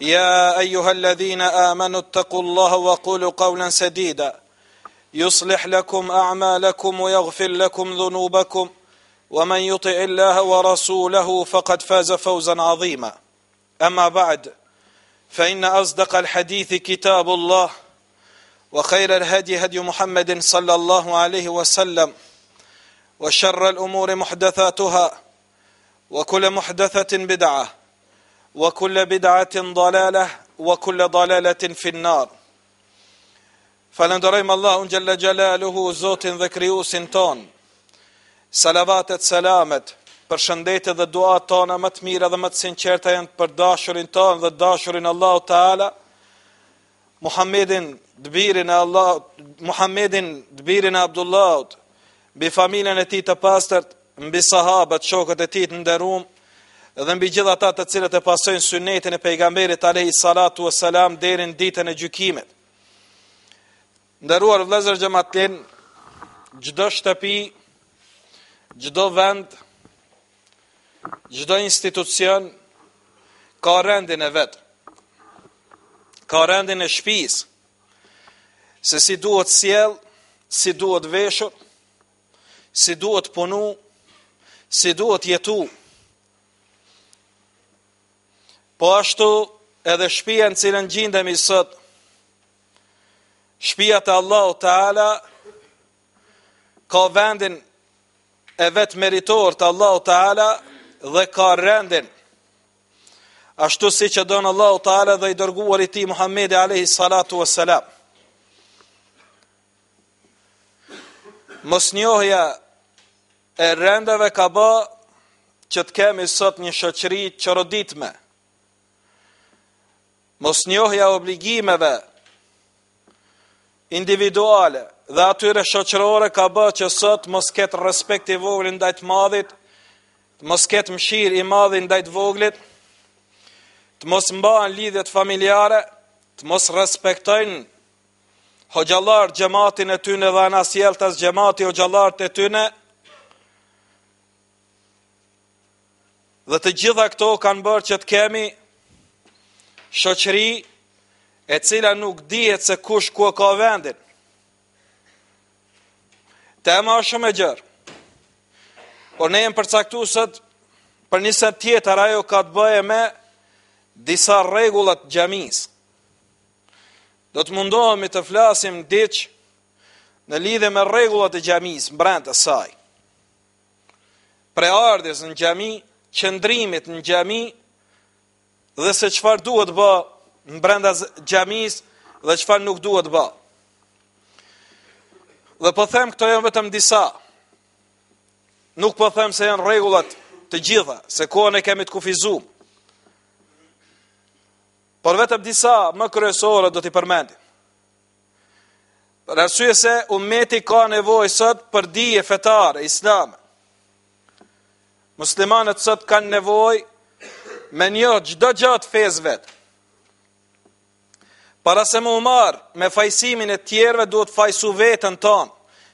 يا ايها الذين امنوا اتقوا الله وقولوا قولا سديدا يصلح لكم اعمالكم ويغفر لكم ذنوبكم ومن يطع الله ورسوله فقد فاز فوزا عظيما اما بعد فان اصدق الحديث كتاب الله وخير الهدي هدي محمد صلى الله عليه وسلم وشر الامور محدثاتها وكل محدثه بدعه wa kulla bidatin dalalah wa kulla dalalatin finnar. Falenderojmë Allahun xhalla xhalaluhu Zotin dhe krijuesin ton. Salavatet selamet për dhe duat tona më të mira dhe më të sinqerta janë për dashurin ton dhe dashurin Allahu Teala. Muhammedin dbirin e Allah Muhammedin dbirin e Abdullahut, bi familjen e tij të pastërt, mbi sahabët, shokët e tij të nderuar dhe mbi gjithë ata të cilët e pasojnë sunetin e pejgamberit Alehi salatu e Salam derin ditën e gjykimit. Ndëruar, vëllezër xhamatin, çdo shtëpi, çdo vend, çdo institucion ka rendin e vet. Ka rendin e shtëpisë. Se si duhet sjell, si duhet veshur, si duhet punu, si duhet jetu. Si duhet jetu. Po ashtu edhe shpia në cilën gjindemi sot, shpia të Allahu Teala ka vendin e vetë meritor të Allahu Teala dhe ka rendin. Ashtu si që donë Allahu Teala dhe i dërguar i ti Muhammedi Alehi Salatu Veselam. Mos njohja e rendeve ka ba që të kemi sot një shëqëri që roditme mos njohja obligimeve individuale dhe atyre shoqërore ka bërë që sot mos ketë respekt i voglin dhe të madhit, të mos ketë mshir i madhin dhe të voglit, të mos mba në lidhjet familjare, të mos respektojnë ho gjematin e tyne dhe në asjeltas gjemati ho të tyne, dhe të gjitha këto kanë bërë që të kemi shoqëri e cila nuk dihet se kush ku ka vendin. Tema është shumë e gjërë. Por ne jemi përcaktuar për një tjetër ajo ka të bëje me disa rregulla të xhamisë. Do të mundohemi të flasim diç në lidhje me rregullat e xhamisë mbrant të saj. Preardhjes në xhami, qëndrimit në xhami, dhe se qëfar duhet bë në brenda gjamis dhe qëfar nuk duhet bë. Dhe po them këto jenë vetëm disa, nuk po them se jenë regullat të gjitha, se kohë ne kemi të kufizum, Por vetëm disa më kërësore do t'i përmendim. Rësuje se umeti ka nevoj sot për dije fetare, islame. Muslimanët sot kanë nevojë me një gjdo gjatë fezve. Para se më umarë me fajsimin e tjerve, duhet fajsu vetën tonë,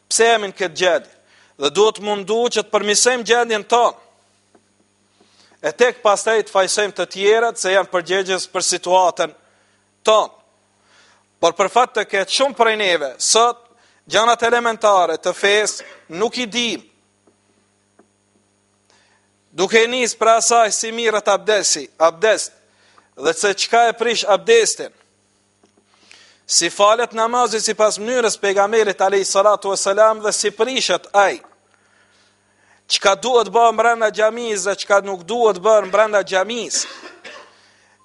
pse emin këtë gjedi, dhe duhet mundu që të përmisëm gjedin tonë, e tek pas të i të fajsojmë të tjerët, se janë përgjegjës për situatën tonë. Por për fatë të këtë shumë prej neve, sot, gjanat elementare të fesë nuk i dimë, duke njës pra saj si mirët abdesi, abdest, dhe se qka e prish abdestin, si falet namazit si pas mënyrës pegamerit ale i salatu e salam dhe si prishet aj, qka duhet bërë mbranda gjamiz dhe qka nuk duhet bërë mbranda gjamiz,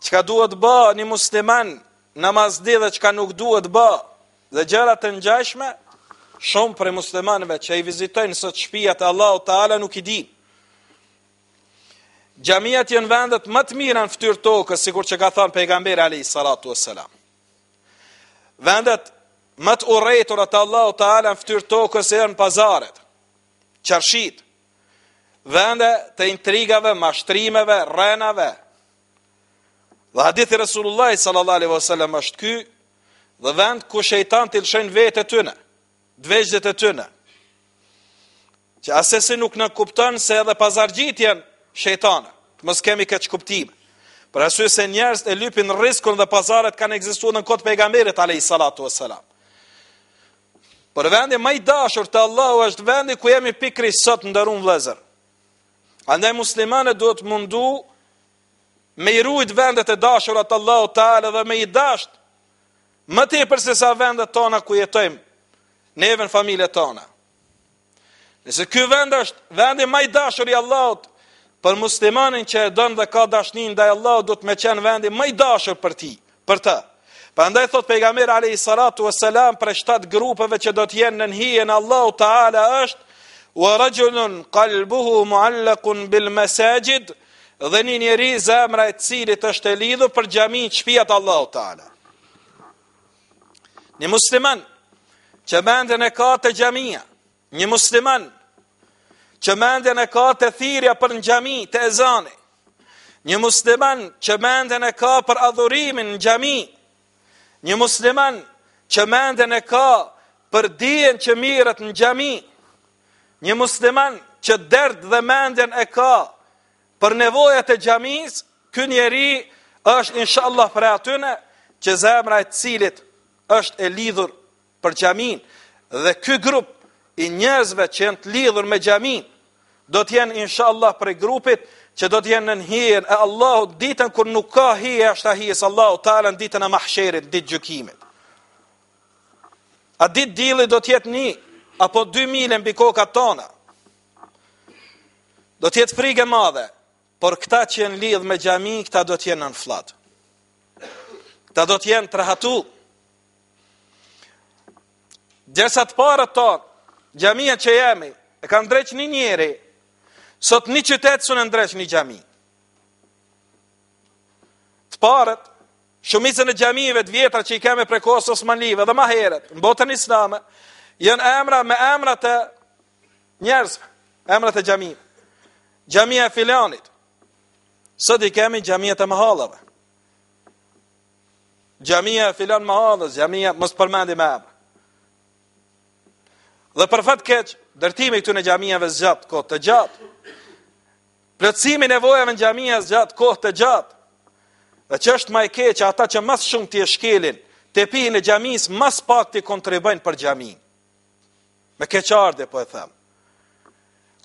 qka duhet bërë një musliman namazdi dhe qka nuk duhet bërë dhe gjërat të njashme, shumë për muslimanve që i vizitojnë sot shpijat Allah o ala nuk i dinë. Gjamiat jenë vendet më të mira në ftyrë tokës, kur që ka thënë pejgamberi Ali Salatu e Selam. Vendet më të urejtur atë Allahu të alë në ftyrë tokës e në pazaret, qërshit, vende të intrigave, mashtrimeve, renave. Dhe hadithi Resulullah sallallahu alaihi wasallam është ky, dhe vend ku shejtan të vete vetë të tyne, të e tyne, që asesi nuk në kuptën se edhe pazargjitjen shejtane. Mos kemi këtë kuptim. Për arsye se njerëzit e lypin rrezikun dhe pazaret kanë ekzistuar në kohë pejgamberit alayhis salatu wassalam. Por vendi më i dashur te Allahu është vendi ku jemi pikërisht sot ndërun vëllezër. Andaj muslimanët duhet mundu me i ruajt vendet e dashura te Allahu Teala dhe me i dasht më tepër se sa vendet tona ku jetojmë neve në familjet tona. Nëse ky vend është vendi më i dashur i Allahut, për muslimanin që e don dhe ka dashnin dhe Allah do të më qenë vendi më i dashur për ti, për të. Prandaj thot pejgamberi alayhi salatu e për shtat grupeve që do të jenë në hijen Allahu Teala është wa rajulun qalbuhu muallaqun bil masajid dhe një njëri zemra e cilit është e lidhu për gjami që pijat Allah ta'ala. Një musliman që bëndën e ka të gjamia, një musliman që mendjen e ka të thirja për në gjami, të ezani, një musliman që mendjen e ka për adhurimin në gjami, një musliman që mendjen e ka për dijen që mirët në gjami, një musliman që dërd dhe mendjen e ka për nevojët e gjamis, kë njeri është inshallah për atyne që zemra e cilit është e lidhur për gjamin, dhe kë grupë i njerëzve që janë të lidhur me xhamin do të jenë inshallah për grupit që do të jenë në hijen e Allahut ditën kur nuk ka hije as ta hijes Allahu taala ditën e mahsherit ditë gjykimit a ditë dielli do të jetë një apo 2 mile mbi kokat tona do të jetë frikë e madhe por këta që janë lidhur me xhamin këta do të jenë në flat këta do të jenë trahatu Gjesat parët tonë, gjamia që jemi, e ka ndreq një njeri, sot një qytetë së në ndreq një gjami. Të parët, shumisën e gjamive të vjetra që i kemi pre kosë o dhe ma heret, në botën islamë, jënë emra me emra të njerës, emra të gjami. Gjami e filanit, sot i kemi gjami e të mahalëve. Gjamia e filan mahalës, gjamia mësë përmendi me emra. Dhe për fat keq, ndërtimi këtu në xhamive zgjat kohë të gjatë. Plotësimi nevojave në xhamia zgjat kohë të gjatë. Dhe ç'është më e keq, ata që më shumë ti e shkelin, te pihin në xhamis më pak ti kontribojnë për xhamin. Me keqardhje po e them.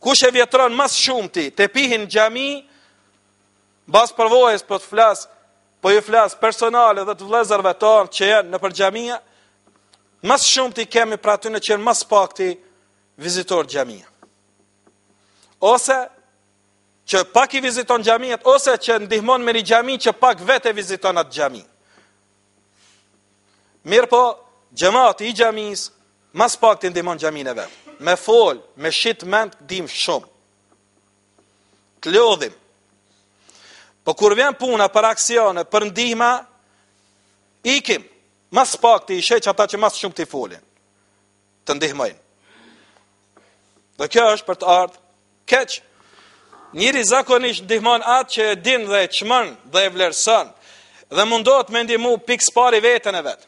Kush e vjetron më shumë ti, te pihin në xhami, bas përvojës po për të flas, po ju flas personale dhe të vëllezërve tonë që janë në për xhamia, mas shumë të i kemi pra të në qenë mas pak të vizitor gjemija. Ose që pak i viziton gjemijet, ose që ndihmon me një gjemi që pak vete viziton atë gjemi. Mirë po, gjemati i gjamiës, mas pak të ndihmon gjemine vetë. Me folë, me shqit mend, dim shumë. Të lodhim. Po kur vjen puna për aksione, për ndihma, ikim. Ikim mas pak të ishe që ata që mas shumë të i folin, të ndihmojnë. Dhe kjo është për të ardhë keqë. Njëri zakonisht ndihmon atë që e din dhe e qmën dhe e vlerësën dhe mundot me ndihmu pikës pari vetën e vetë.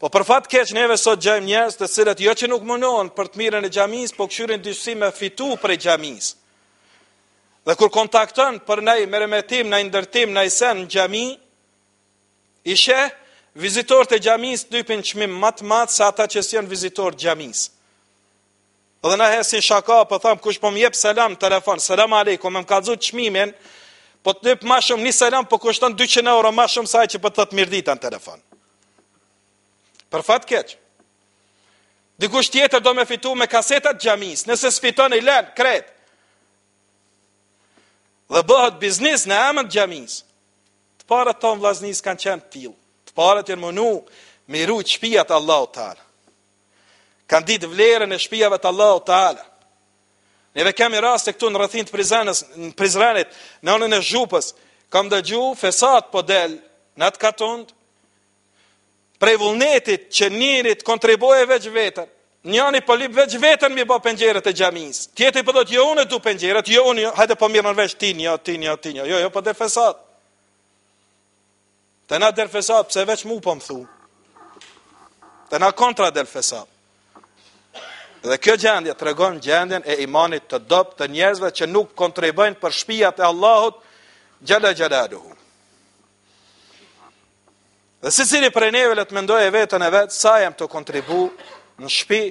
Po për fatë keqë neve sot gjemë njës të cilët jo që nuk mënon për të mirën e gjamiës, po këshyrin dyshësi me fitu për e gjamiës. Dhe kur kontakton për nej meremetim, nej ndërtim, nej sen në gjami, ishe vizitor të gjamis të dypin qmim matë matë sa ata që si janë vizitor gjamis. Dhe në hesin shaka, po thamë, kush po më jep selam në telefon, selam aleikum, me më ka dzut qmimin, po të dypë ma shumë një selam, po kushton 200 euro ma shumë saj që po të të mirdita në telefon. Për fatë keqë. Dikush tjetër do me fitu me kasetat gjamis, nëse s'fiton i lën, kretë. Dhe bëhët biznis në amën gjamis. Të parët tonë vlaznis kanë qenë t'ilë parët janë mënu me ru shtëpia të Allahut Teala. Kan ditë vlerën e shtëpive të Allahut Teala. Ne ve kemi raste këtu në rrethin të Prizrenës, në Prizrenit, në anën e zhupës, kam dëgju fesat po del në atë katund prej vullnetit që njërit kontribuje veç vetën, njëni për po lip veç vetën mi bo pëngjerët e gjamins, tjetë i përdo të jo unë e du pëngjerët, jo unë, hajde për po mirë nërveç, ti një, ti një, ti një, jo, jo, po dhe fesatë. Të na delfesab, pse veç mu pëmë po thu. Të na kontra delfesab. Dhe kjo gjendje të regon gjendjen e imanit të dop të njerëzve që nuk kontribojnë për shpijat e Allahut gjelë gjelë aduhu. Dhe si cili prej neve le të mendoj e vetën e vetë, sa jem të kontribu në shpi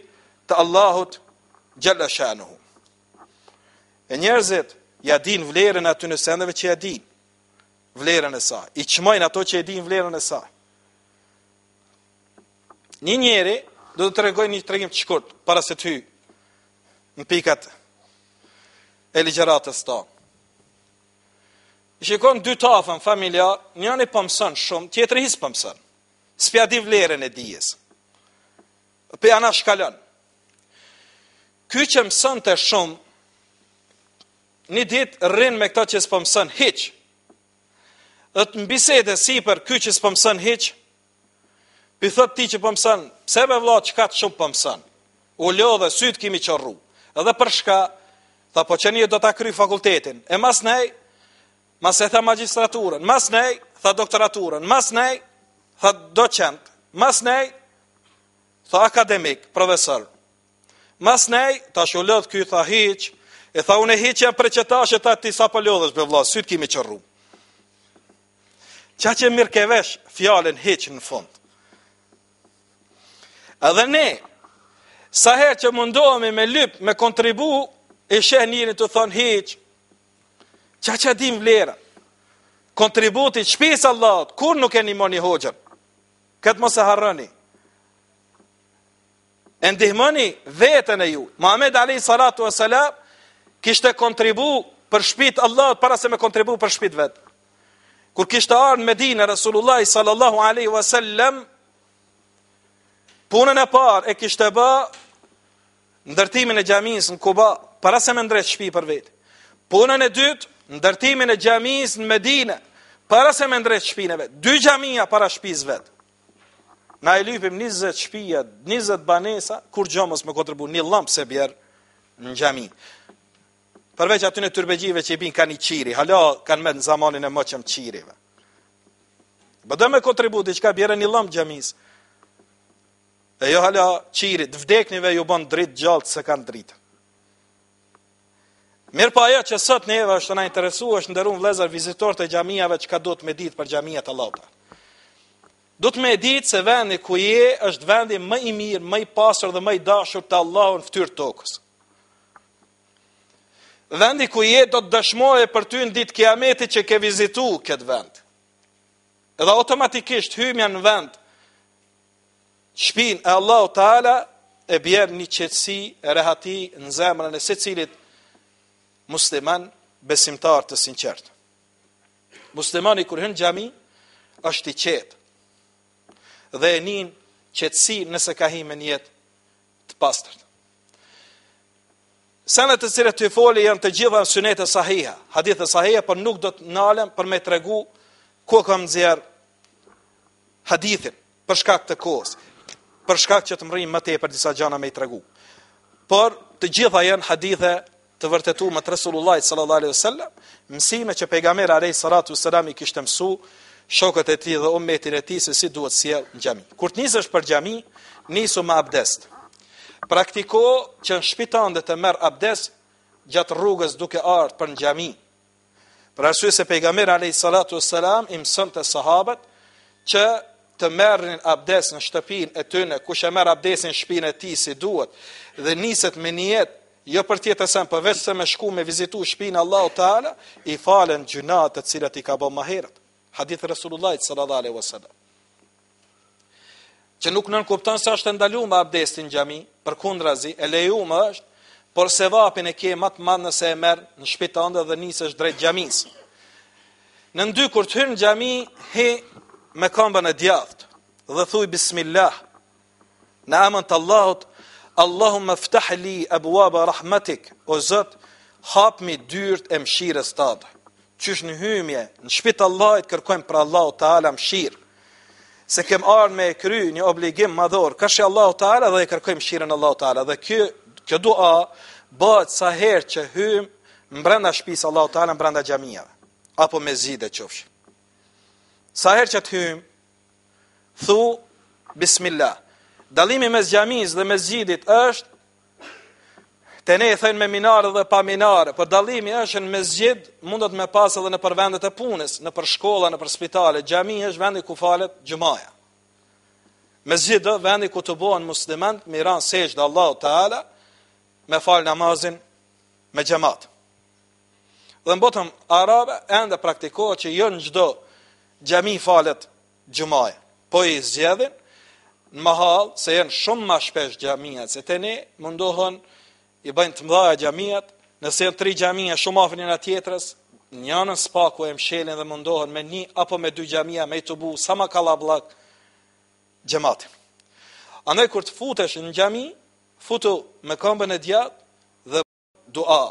të Allahut gjelë shanuhu. E njerëzit ja din vlerën aty në sendeve që ja din vlerën e saj, i qmojnë ato që e din vlerën e saj. Një njeri, do të regoj një tregim të shkurt, para se ty, në pikat e ligjeratës ta. I shikon dy tafën familja, një një pëmsën po shumë, tjetër hisë pëmsën, po së di vlerën e dijes, për janë a Ky që mësën të shumë, një ditë rrinë me këta që së pëmsën, hiqë, dhe në bisede si për kë që s'pëmësën hiqë, pi thot ti që pëmësën, po pse me vla që ka të shumë pëmësën, po u lo dhe sytë kimi qërru, edhe për shka, dhe po që një do të kry fakultetin, e mas nej, mas e the magistraturën, mas nej, tha doktoraturën, mas nej, tha docent, mas nej, tha akademik, profesor, mas nej, ta shu lo dhe kjo, tha hiq, e tha une hiqë jam për qëtash e ta ti sa për lo be shbe vla, sytë kimi qërru, Qa që mirë vesh fjallin heqë në fund. Edhe ne, sa her që mundohemi me lyp, me kontribu, e shenë njëri të thonë heqë, qa që dim vlerë, kontributit, shpisa allot, kur nuk e një moni hoqën, këtë mos e harroni. E ndihmoni vetën e ju. Muhammed Ali Salatu e Salam, kishte kontribu për shpit Allah, para se me kontribu për shpit vetë. Kur kishte ardhur në Medinë Rasulullah sallallahu alaihi wasallam punën e parë e kishte bë ndërtimin e xhamisë në Kuba para se më ndrejtë shtëpi për vetë. Punën e dytë, ndërtimin e xhamisë në Medinë para se më në vetë. dy xhamia para shtëpisë vet. Na e lypim 20 shtëpia, 20 banesa kur gjomos me kontribuin një lampë se bjer në gjamië. Përveç aty në tërbegjive që i bin kanë i qiri, halo kanë me në zamanin e moqëm qirive. Bëdo me kontributi, që ka bjerë një lëmë gjemis. E jo hala qiri, të vdeknive ju bon dritë gjaltë se kanë dritë. Mirë pa po, ajo që sot neve është të na interesu, është ndërun vlezër vizitor të gjamiave që ka do të me ditë për gjamia të lauta. Do të me ditë se vendi ku je është vendi më i mirë, më i pasur dhe më i dashur të Allahun fëtyrë tokës vendi ku je do të dëshmoje për ty në ditë kiameti që ke vizitu këtë vend. Edhe automatikisht hymja në vend, shpinë e Allahu Teala e bjerë një qetësi, rehati në zemrën e se cilit musliman besimtar të sinqertë. Muslimani kur hën gjami, është i qetë dhe e njën qetësi nëse ka hi me njetë të pastërt. Senet të cire të i foli janë të gjitha në sënet e sahiha, hadith e sahiha, për nuk do të nalëm për me të regu ku kam zjerë hadithin, për shkak të kohës, për shkak që të mërinë më te për disa gjana me të regu. Por të gjitha janë hadithe të vërtetu më të Resulullah sallallahu alaihi sallam, mësime që pejgamer arej sallatu sallam i kishtë mësu, shokët e ti dhe umetin e ti se si duhet sjellë në gjami. Kur të njësë është për gjami, njësë më abdestë praktiko që në shpitan dhe të merë abdes gjatë rrugës duke artë për në gjami. Për arsu se pejgamer a.s. imë sënë të sahabët që të merë abdes në shtëpin e të në, ku që merë abdes në shpin e ti si duhet dhe niset me njetë, Jo për tjetë e sen, përveç se me shku me vizitu shpin Allah o tala, i falen gjunatët cilat i ka bom maherët. Hadith Resulullah i të që nuk nën kuptan se është ndalu më abdestin gjami, për e leju më është, por se vapin e më matë madhë nëse e merë në shpita ndë dhe njësë është drejt gjamis. Në dy kur të në gjami, he me kamba në djaftë, dhe thuj bismillah, në amën të Allahot, Allahum me li e buaba rahmatik, o zëtë, hapëmi dyrt e mëshirës të adë. Qysh në hymje, në shpita kërkojmë për Allahu Teala mëshirë se kem ardhur me kry një obligim madhor, kashë Allahu Teala dhe e kërkojmë shirin Allahu Teala dhe kjo kjo dua bëhet sa herë që hym brenda shtëpisë Allahu Teala brenda xhamive apo me zide qofsh. Sa herë që të hym, thu bismillah. dalimi mes xhamis dhe me zidit është Te ne i thënë me minare dhe pa minare, për dalimi është në mezgjid, mundët me pasë dhe në për vendet e punës, në për shkolla, në për spitale, gjami është vendi ku falet gjumaja. Mezgjid dhe vendi ku të bohen muslimant, miran sejtë dhe Allahu Teala, me falë namazin me gjemat. Dhe në botëm arabe, e ndë praktikohë që jënë jo gjdo gjami falet gjumaja, po i zgjedhin, në mahal, se jënë shumë ma shpesh gjamiat, se të ne mundohën gjumaja, i bëjnë të mdhaja gjamiat, nëse në tri gjamia shumë afën një në tjetërës, një në spaku e mshelin dhe mundohen me një apo me dy gjamia me të bu sa ma kalablak gjematin. Andaj kur të futesh në gjami, futu me kombën e djatë dhe dua,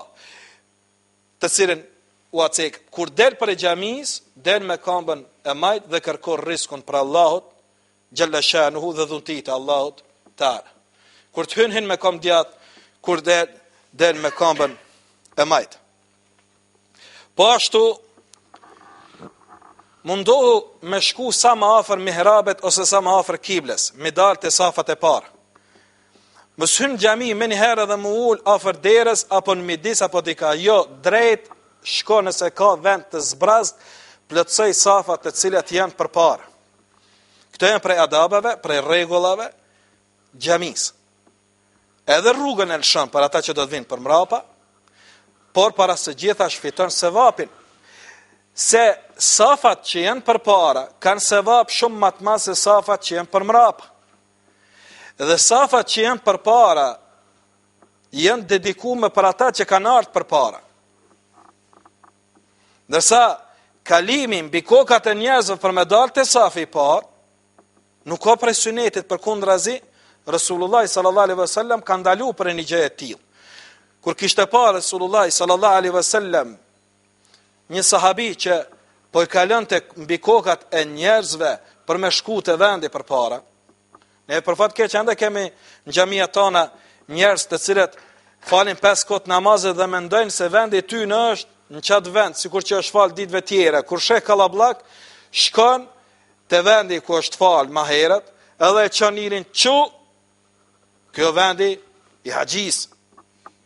të sirin, u acek, kur del për e gjamis, del me kombën e majtë dhe kërkor riskun për Allahot, gjëllëshanuhu dhe dhuntit Allahot tarë. Kur të hynhin me kombë djatë, kur dhe dhe me kambën e majtë. Po ashtu, mundohu me shku sa më afer mi herabet ose sa më afer kibles, mi dalë të safat e parë. Më shumë gjami me një herë dhe më ullë afer deres, apo në midis, apo t'i ka jo drejtë, shko nëse ka vend të zbrazë, plëtësoj safat të cilat janë për parë. Këto e prej adabave, prej regullave, gjamisë edhe rrugën e lëshën për ata që do të vinë për mrapa, por para së gjitha shfitën sevapin. se vapin. Se safat që jenë për para, kanë se vap shumë matë ma se safat që jenë për mrapa. Dhe safat që jenë për para, jenë dedikume me për ata që kanë artë për para. Nërsa, kalimin, bikokat e njëzën për me dalë të safi i parë, nuk ka presunetit për kundrazi, Resulullah sallallahu alaihi wasallam ka ndalu për një gjë të tillë. Kur kishte pa Resulullah sallallahu alaihi wasallam një sahabi që po i kalonte mbi kokat e njerëzve për me shku të vendi për para, ne për fatë keq enda kemi në gjamija tona njerëz të cilët falin pes kotë namazet dhe mendojnë se vendi ty në është në qatë vend, si kur që është falë ditve tjere, kur shek kallablak, kalablak, shkon të vendi ku është më herët, edhe çon njërin çu Kjo vendi i haqjis,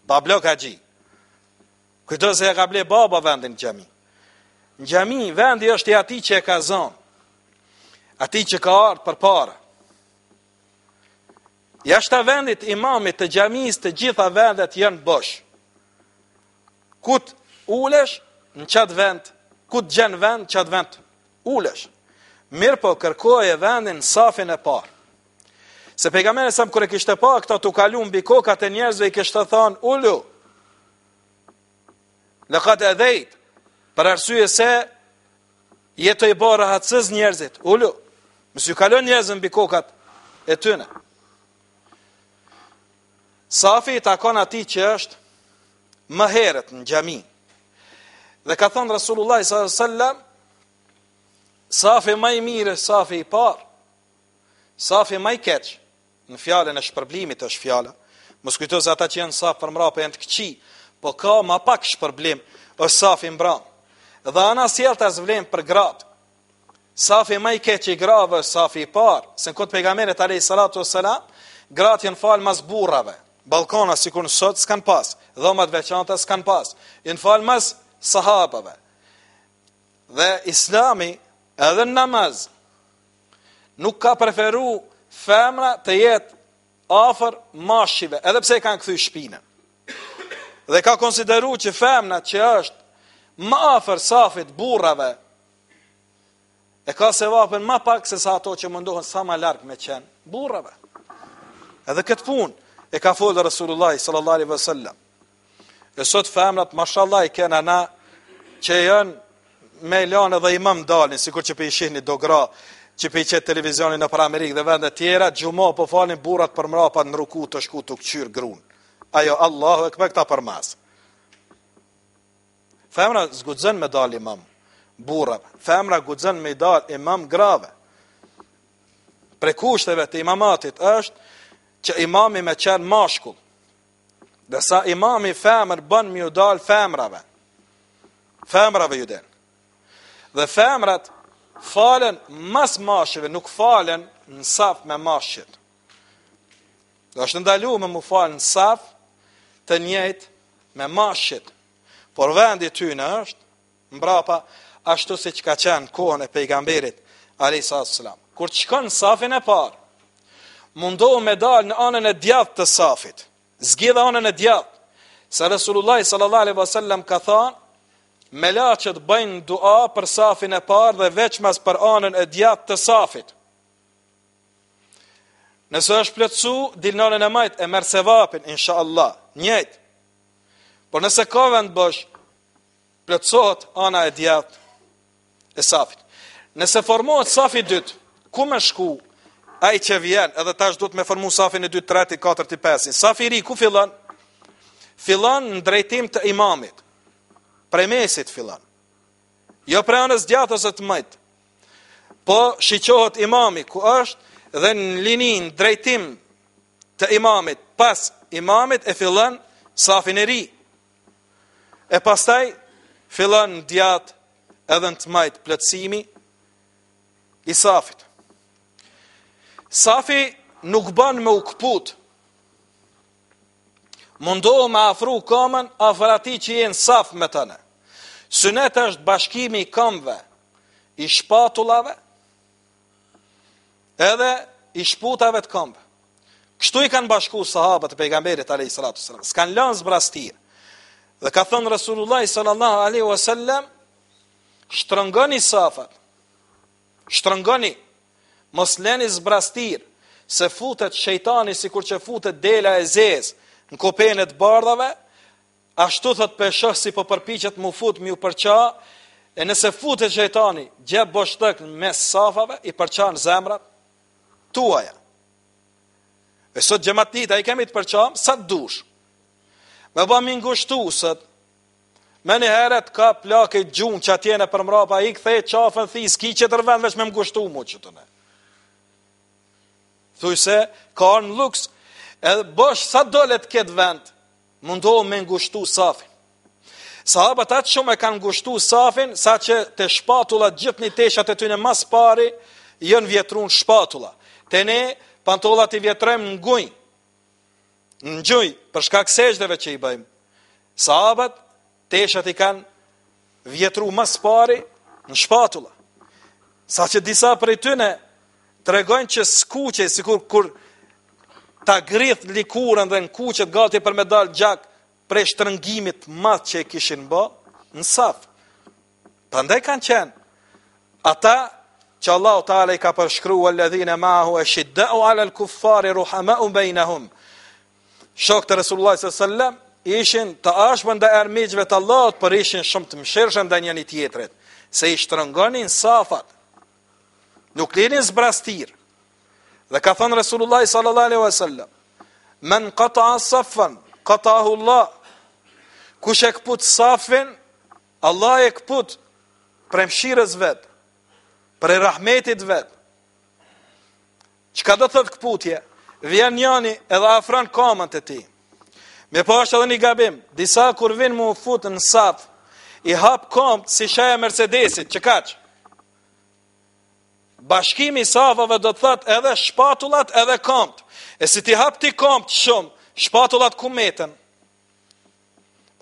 bablok haqji. Kujto se e ka ble baba vendin në gjemi. Në gjemi, vendi është i ati që e ka zonë, ati që ka ardë për Ja Jashta vendit imamit të gjemis të gjitha vendet jënë bosh. Kut ulesh në qatë vend, kut gjen vend, qatë vend ulesh. Mirë po kërkoj e vendin safin e parë. Se pejgamberi sa kur e kishte pa këta tu kalu mbi kokat e njerëzve i kishte thon ulu. Laqad adait për arsye se jetoj bora hacës njerëzit. Ulu. Mos ju kalon njerëzën mbi kokat e tyne. Safi i takon ati që është më herët në gjami. Dhe ka thonë Rasulullah s.a.s. Safi maj mire, safi i par, safi maj keqë në fjalën e shpërblimit është fjala. Mos kujtoz ata që janë saf për mbrapa janë të këqi, po ka më pak shpërblim është safi mbram. Dhe ana sjellta zvlen për gratë. Safi më i keq i grave, safi i parë, se në kod pejgamberit alay salatu wassalam, gratë janë fal mas burrave. Ballkona sikur sot s'kan pas, dhomat veçanta s'kan pas. Janë fal mas sahabave. Dhe Islami edhe në namaz nuk ka preferuar femra të jetë afër mashive, edhe pse e kanë kthyr shpinën. Dhe ka konsideruar që femra që është më afër safit burrave e ka se vapen më pak se sa ato që mundohen sa më larg me qen burrave. Edhe këtë punë e ka folur Resulullah sallallahu alaihi wasallam. E sot femrat mashallah i kanë ana që janë me lanë dhe imam dalin, si kur që për i shihni do gra, që pe i qëtë televizionin në për Amerikë dhe vendet tjera, gjumo po falin burat për mrapa në ruku të shku të këqyrë grunë. Ajo, Allahu e këpë këta për masë. Femra zgudzën me dal imam burat, femra gudzën me dal imam grave. Pre kushteve të imamatit është që imami me qenë mashkull, dhe sa imami femër bën me dal femrave, femrave ju denë. Dhe femrat, falen mas mashëve, nuk falen në saf me mashët. Dhe është ndalu me mu falen në saf të njëjt me mashët. Por vendi ty në është, mbrapa, ashtu si që ka qenë kohën e pejgamberit, a.s. Kur që ka në safin e parë, mundohu me dalë në anën e djath të safit, zgjitha anën e djath, se Resulullah s.a.s. ka thanë, Me la që të bëjnë dua për safin e parë dhe veçmas për anën e djatë të safit. Nëse është plëcu, dilnonën e majtë e mërë se vapin, insha Allah, njëjtë. Por nëse ka vend bësh, plëcuot anën e djatë e safit. Nëse formohet safit dytë, ku me shku a i që vjenë, edhe ta është du të me formu safin e dytë, të ratë i katërë të Safiri, ku fillon? Fillon në drejtim të imamit pre mesit filan, jo pre anës djatë ose të mëjtë, po shiqohet imami ku është dhe në linin drejtim të imamit, pas imamit e fillon safin e ri, e pas taj filan djatë edhe në të mëjtë plëtsimi i safit. Safi nuk bën me u këputë, mundohë me afru komën, afrati që jenë saf me tëne. Sunet është bashkimi i këmbëve, i shpatullave, edhe i shputave të këmbë. Kështu i kanë bashku sahabët e pejgamberit alayhis salatu wasallam. S'kan lënë zbrastir. Dhe ka thënë Resulullah sallallahu alaihi wasallam, shtrëngoni safat. Shtrëngoni. Mos lëni zbrastir se futet shejtani sikur që futet dela e zezë në kopenë të bardhave Ashtu thot për si po përpichet mu fut mi u përqa, e nëse futet e gjetani gjep bështëk në mes safave, i përqa zemrat, tuaja. E sot gjematit, a i kemi të përqa, sa të dush. Me ba më ngushtu, sot, me një heret ka plakë i gjumë që atjene për mrapa, i këthej qafën this, s'ki që të rëvend, me më ngushtu mu që të ne. Thuj se, ka në luks, e bosh, sa dolet të këtë vendë, mundohë me ngushtu safin. Sahabat, atë shumë e kanë ngushtu safin, sa që të shpatullat gjithë një teshat e ty në mas pari, jënë vjetrun shpatulla. Të ne, pantollat i vjetrem në gujnë, në gjujnë, përshka kseshdeve që i bëjmë. Sahabët, teshat i kanë vjetru mas pari në shpatulla. Sa që disa për i ty të tregojnë që skuqe, si kur kërë, ta grith likurën dhe në kuqët gati për me dalë gjak pre shtërëngimit matë që e kishin bë në saf. Për ndaj kanë qenë, ata që Allah o tala i ka përshkru e ledhine mahu e shiddeu u alel kuffari ruhama u bejna hum. Shok të Resulullah s.s. ishin të ashmën dhe ermijgjve të Allah për ishin shumë të mshirëshën dhe njën i Se i shtërëngonin safat. Nuk lini zbrastirë. Dhe ka thënë Resulullah sallallahu alaihi wasallam: "Men qata'a saffan, qata'ahu Allah." Kush e kput safin, Allah e kput për mëshirën e vet, për rahmetin e vet. Çka do thot kputje? Vjen edhe afron komën të ti. Me pas po edhe një gabim, disa kur vin më u fut në saf, i hap komt si shaja Mercedesit, çka kaq? bashkimi i safave do të thot edhe shpatullat edhe kompt. E si ti hap ti kompt shumë, shpatullat ku meten?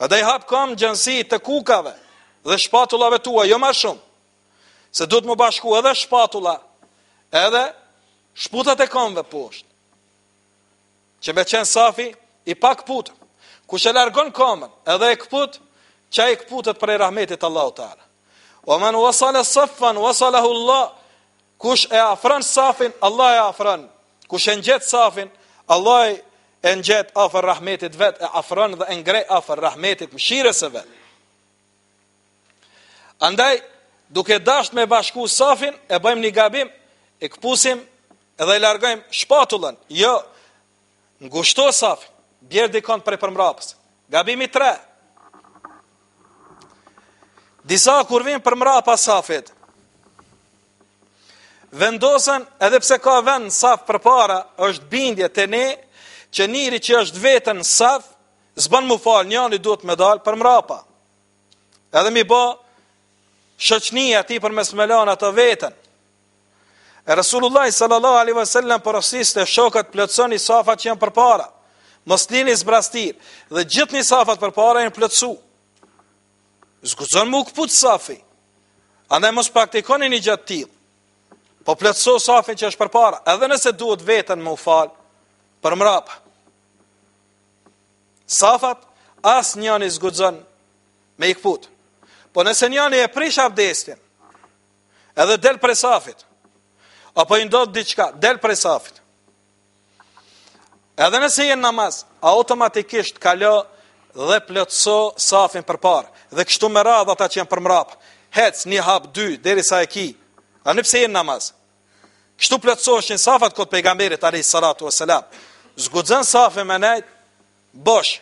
A dhe i hap kam gjënsi të kukave dhe shpatullave tua, jo ma shumë. Se du të më bashku edhe shpatulla, edhe shputat e kamve poshtë. Që me qenë safi, i pak putëm. Ku që largon kamën, edhe e këput, që e këputët e rahmetit Allah o talë. O manu wasale sëffan, wasale hullohë, Kush e afran safin, Allah e afran. Kush e njët safin, Allah e njët afër rahmetit vet, e afran dhe e ngrej afër rahmetit mëshires e vet. Andaj, duke dasht me bashku safin, e bëjmë një gabim, e këpusim, edhe e largajmë shpatullën, jo, në gushto safin, bjerë dikon për e për mrapës. Gabimi tre, disa kur vim për mrapa safit, vendosen edhe pse ka vend saf për para, është bindje të ne, që njëri që është vetën saf, zbën mu falë, njëni duhet me dalë për mrapa. Edhe mi bo, shëqnija ti për mes melana të vetën. E Resulullah sallallahu alaihi wasallam për asiste shokët plëtsoni safat që jenë për para, mos lini zbrastir, dhe gjithë një safat për para jenë plëtsu. Zguzon mu këput safi, anë mos praktikoni një gjatë tilë, po plëtso safin që është për para, edhe nëse duhet vetën më u falë, për mrapë. Safat, asë njani zgudzën me i këputë, po nëse njani e prish abdestin, edhe del për safit, apo i ndodhë diqka, del për safit, edhe nëse jenë namaz, automatikisht kalë dhe plëtso safin për para, dhe kështu më radhë ata që jenë për mrapë, hecë një hap dy, deri sa e kië, A në pëse jenë namaz? Kështu plëtsohë safat këtë pejgamberit, a salatu o selam, zgudzën safë e menajt, bosh.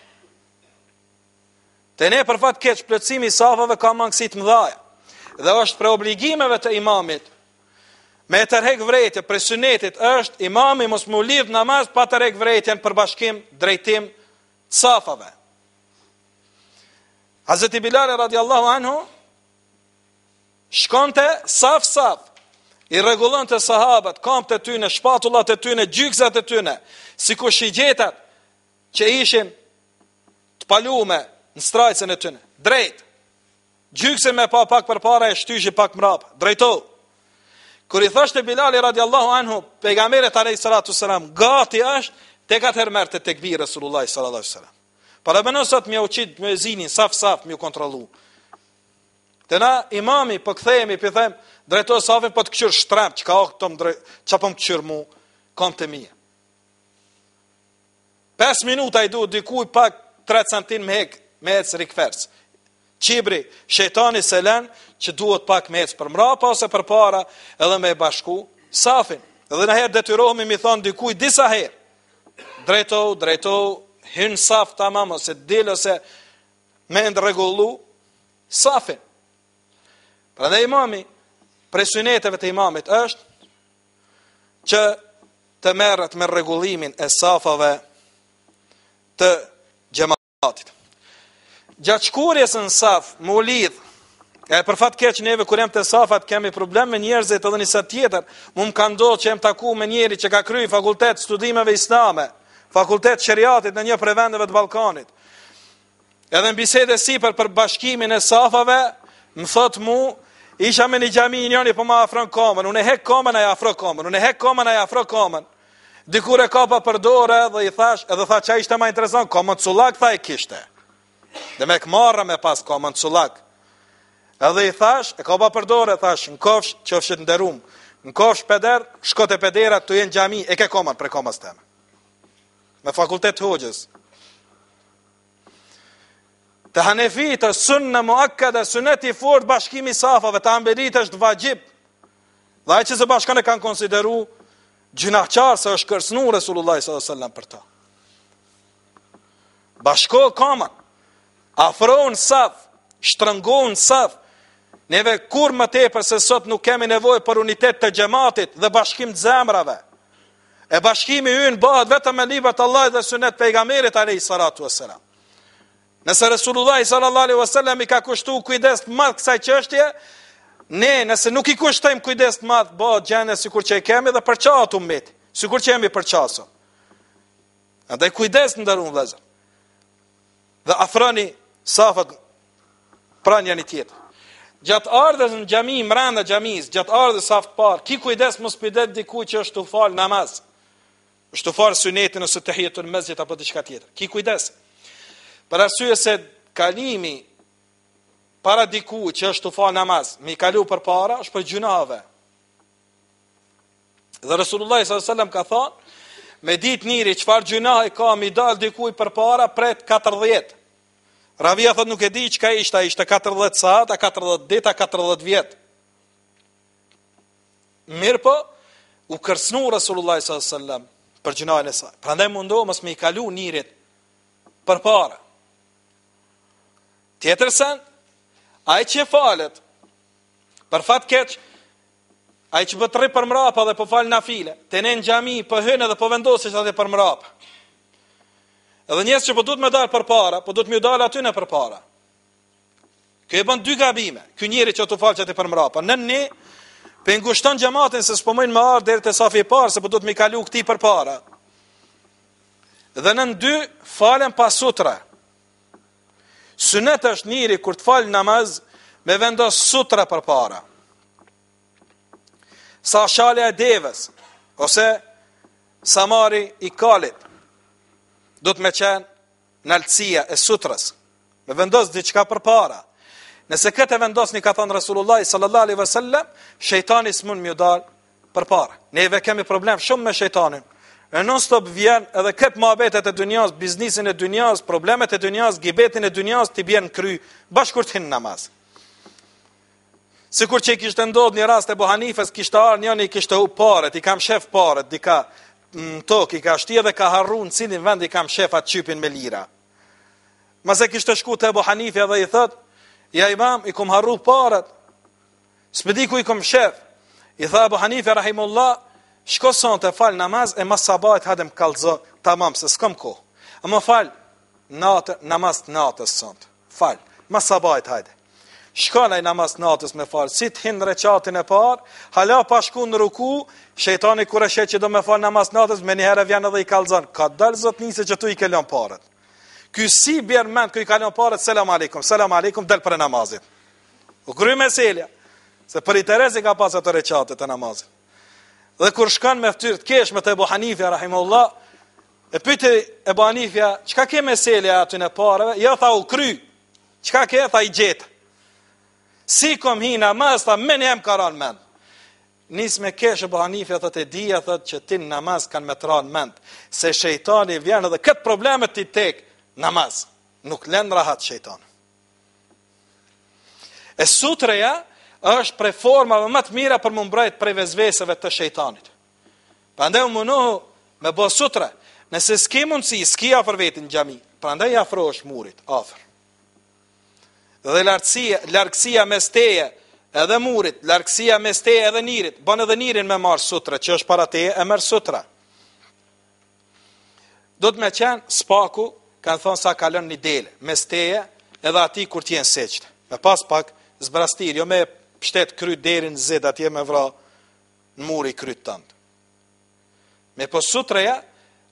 Të ne për fatë keqë plëtsimi safave ka mangësit më dhajë, dhe është pre obligimeve të imamit, me të rhek vrejtë, pre është imami mos më lidhë namaz pa të rhek vrejtën për bashkim drejtim safave. Azeti Bilare radiallahu anhu, Shkonte saf saf i regullon të sahabët, kam të tyne, shpatullat të tyne, gjykzat të tyne, si ku shigjetat që ishin të palume në strajcën e tyne, drejt, Gjykse me pa pak për para e shtyshi pak mrapë, drejto. Kër i thashtë të Bilali radiallahu anhu, pejgamberi arej salatu salam, gati është, te ka të mërë të të kbi Resulullah salatu salam. Para më nësat më uqit, zinin, saf-saf, mjë kontrolu. Të imami, për po këthejemi, për Drejtoj Safin po të kqyr shtrem, çka o këtëm drejt, çka po më kqyr mu kontë te mia. 5 minuta i du diku pak 3 cm me hek, me ec rikfers. Çibri, shejtani se lën që duhet pak me ec për mrapa ose për para edhe me bashku Safin. Dhe na herë detyrohemi mi thon diku disa herë. Drejtoj, drejtoj hin saf tamam ose del ose me ndrregullu safin. Prandaj imami prej suneteve të imamit është që të merret me rregullimin e safave të xhamatit. Gjatë shkurjes në saf, më lidh E për fat keq neve kur jam safat kemi problem me njerëzit edhe në sa tjetër. Mu më ka ndodhur që jam taku me njëri që ka kryer fakultet studimeve islame, fakultet shëriatit në një prej vendeve të Ballkanit. Edhe në bisedë sipër për bashkimin e safave, më thot mu Isha me një gjami i njëni, po ma afron komën, unë e hek komën, a ja afron komën, unë e hek komën, a ja afron komën. Dikur e ka pa përdore, dhe i thash, edhe tha qa ishte ma interesant, komën të sulak, tha e kishte. Dhe me këmara me pas komën të sulak. Edhe i thash, e ka pa përdore, thash, në kofsh, që fshit në derum, në kofsh, peder, shkote pedera, të jenë gjami, e ke komën, për komës teme. Me fakultet të hoqës, të hanefit është sënë në muakka dhe sunët i fort bashkimi safave, të hanberit është vajjib, dhe aje që se bashkan e kanë konsideru gjinahqarë se është kërsnu Resulullah s.a.s. për ta. Bashko kamën, afronë saf, shtrëngonë saf, neve kur më te se sot nuk kemi nevoj për unitet të gjematit dhe bashkim të zemrave, e bashkimi ynë bëhet vetëm e libat Allah dhe sunet pejgamerit a.s. a.s. a.s. Nëse Resulullah sallallahu alaihi wasallam i ka kushtuar kujdes të madh kësaj çështje, ne nëse nuk i kushtojmë kujdes të madh, bëh gjëne sikur që e kemi dhe për çfarë të Sikur që jemi për çasën. Andaj kujdes ndarun vëllazë. Dhe afroni safat pranë janë tjetër. Gjatë ardhës në xhami, mbrenda xhamis, gjatë ardhës saft par, ki kujdes mos pidet diku që është të fal namaz. Është të fal sunetin ose tahiyatul mesjid apo diçka tjetër. Ki kujdes për arsye se kalimi para diku që është të fa namaz, me i kalu për para, është për gjunave. Dhe Resulullah s.a.s. ka thonë, me dit njëri që gjuna e ka mi dal diku i për para, pret 40. Ravia thot nuk e di që ka ishte, ishte 40 saat, a 40 dit, a 40 vjet. Mirë po, u kërsnu Resulullah s.a.s. për gjuna e nësaj. Pra ndaj mundohë mësë me i kalu njërit për para. Tjetër sen, a i që falet, për fat keq, a i që bët rri për mrapa dhe po fal na file, të ne në gjami, për hënë dhe po, po vendosë që atë për mrapa. Edhe njësë që për po du të me dalë për para, po du të me dalë aty në për para. Kë e bën dy gabime, kjo njëri që të falë që atë për mrapa. Në në për po ngushtën gjematin se s'pomojnë më arë dhe të safi i parë, se po du të me kalu këti për para. Dhe në në dy falen pas Sunet është njëri kur të falë namaz, me vendos sutra për para. Sa shale e devës, ose samari i kalit, do të me qenë nëlëcija e sutras, me vendos diqka për para. Nëse këtë e vendos një ka thonë Rasulullah sallallalli vësallem, shëjtani së mund mjë dalë për para. Neve kemi problem shumë me shëjtanin, e non stop vjen, edhe këtë mabetet e dunjas, biznisin e dunjas, problemet e dunjas, gibetin e dunjas, t'i bjen kry, bashkur namaz. Sikur mas. Së që i kishtë ndod një rast e Bohanifës, kishtë arë njën i kishtë u paret, i kam shef paret, dika ka në tok, i ka shti dhe ka harru në cilin vend, i kam shefa çypin qypin me lira. Mase kishtë të shku të e dhe i thot, ja imam, i kum harru paret, së ku i kom shef, i tha e rahimullah, Shko sonë të falë namaz, e ma sabajt hadem kalzo tamam se s'kom ko. Amë fal falë namaz të natës sonte. të falë, ma sabajt hadem. Shko i namaz të natës me falë, si të hinë reqatin e parë, hala shku në ruku, shëjtoni kure shetë që do me falë namaz të natës, me herë vjenë edhe i kalzonë, ka dalë zotë një që tu i kellonë parët. Ky si bjerë mend kë i kalonë parët, selam aleikum, selam aleikum, delë për e U kry selja, se për i të ka pas ato recitate të namazit. Dhe kur shkon me fytyrë të kesh me të Ebu Hanifja e pyeti Ebu Hanifja, çka ke me aty në parë? Ja tha u kry. Çka ke tha i gjet. Si kom hi namaz tha men jam karan mend. Nis me kesh Ebu Hanifja ata te dia thot që ti namaz kan me tran mend, se shejtani vjen edhe kët probleme ti tek namaz. Nuk lën rahat shejtani. E sutreja, është prej formave më të mira për më mbrajt prej vezveseve të shejtanit. Pra ndaj më nuhu me bo sutra, nëse s'ki mund si, s'ki afer vetin gjami, pra ndaj afro është murit, afer. Dhe larkësia, larkësia me steje edhe murit, larkësia me steje edhe nirit, bon edhe nirin me marë sutra, që është para teje e mërë sutra. Do të me qenë spaku, kanë thonë sa kalën një dele, me steje edhe ati kur tjenë seqtë. Me pas pak zbrastir, jo me pështet kryt deri në zed atje me vra në muri kryt të ndë. Me për po sutreja,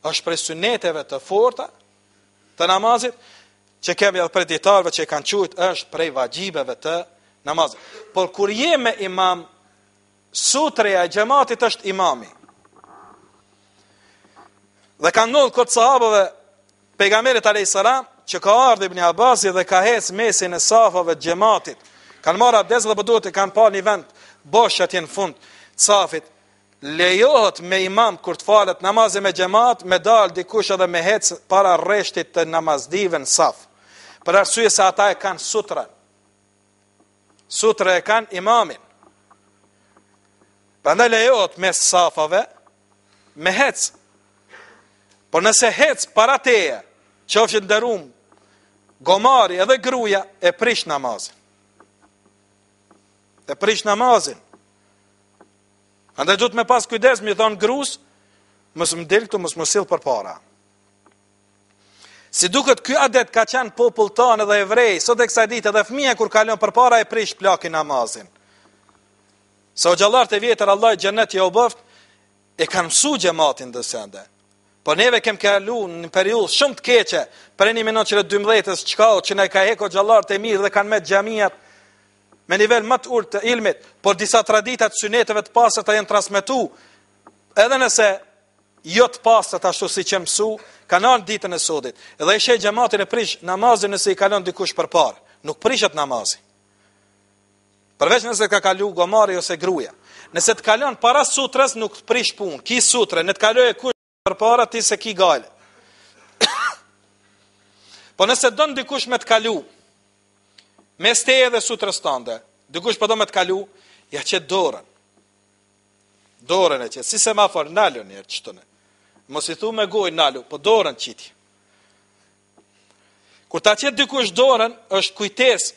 është prej suneteve të forta, të namazit, që kemi edhe prej ditarve që i kanë qujt, është prej vagjibeve të namazit. Por kur jemi imam, sutreja e gjematit është imami. Dhe kanë nëllë këtë sahabove, pejgamerit Alej Saram, që ka ardhë i bëni Abazi dhe ka hesë mesin e safave të gjematit, Kan marr abdes dhe po duhet të kanë parë një vend boshë atje në fund të safit. Lejohet me imam kur të falet namazi me xhamat, me dal dikush edhe me hec para rreshtit të namazdivën saf. Për arsye se ata e kanë sutra. Sutra e kanë imamin. Pandaj lejohet me safave me hec. Po nëse hec para teje, çofshin derum, gomari edhe gruaja e prish namazin e prish namazin. Andaj duhet me pas kujdes, mi thon grus, mos më del këtu, mos më sill për para. Si duket ky adet ka qenë popull ton edhe evrej, sot kësa ditë edhe fëmia kur kalon për para e prish plakin namazin. Sa so, gjallart të vjetër Allah i gjennet jo u bëft, e kanë mësu gjematin dhe sende. Por neve kem ke në periull shumë të keqe, për e një minon qëre le 12, që ka o që ne ka heko gjallar të mirë dhe kanë me gjamiat, me nivel më të ulët të ilmit, por disa tradita të suneteve të pastra ta janë transmetuar. Edhe nëse jo të pastra ashtu siç e mësu, kanë ardhur ditën e sodit. Dhe shej xhamatin e prish namazin nëse i kalon dikush përpara, nuk prishet namazi. Përveç nëse ka kalu gomari ose gruaja. Nëse të kalon para sutrës nuk të prish punë. Ki sutrë, ne të kalojë kush përpara ti se ki gale. po nëse don dikush me të kalu, mes teje dhe sutrës tënde. Dikush po do me të kalu, ja qet dorën. Dorën e qet, si semafor nalën e çtonë. Mos i thumë gojë nalu, po dorën qiti. Kur ta qet dikush dorën, është kujtesë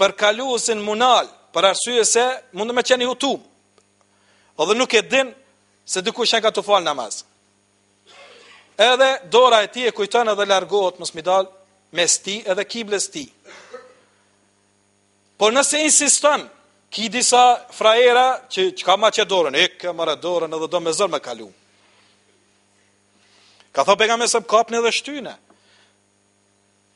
për kaluesin munal, për arsye se mund të më qeni hutu. Edhe nuk e din se dikush e ka të fal namaz. Edhe dora e tij e kujton edhe largohet mos mi dal mes ti edhe kiblës ti. Por nëse insiston, ki disa frajera që, që ka ma që dorën, e ka marë dorën edhe do me zërë me kalu. Ka thë pega me sëmë kapën edhe shtyne.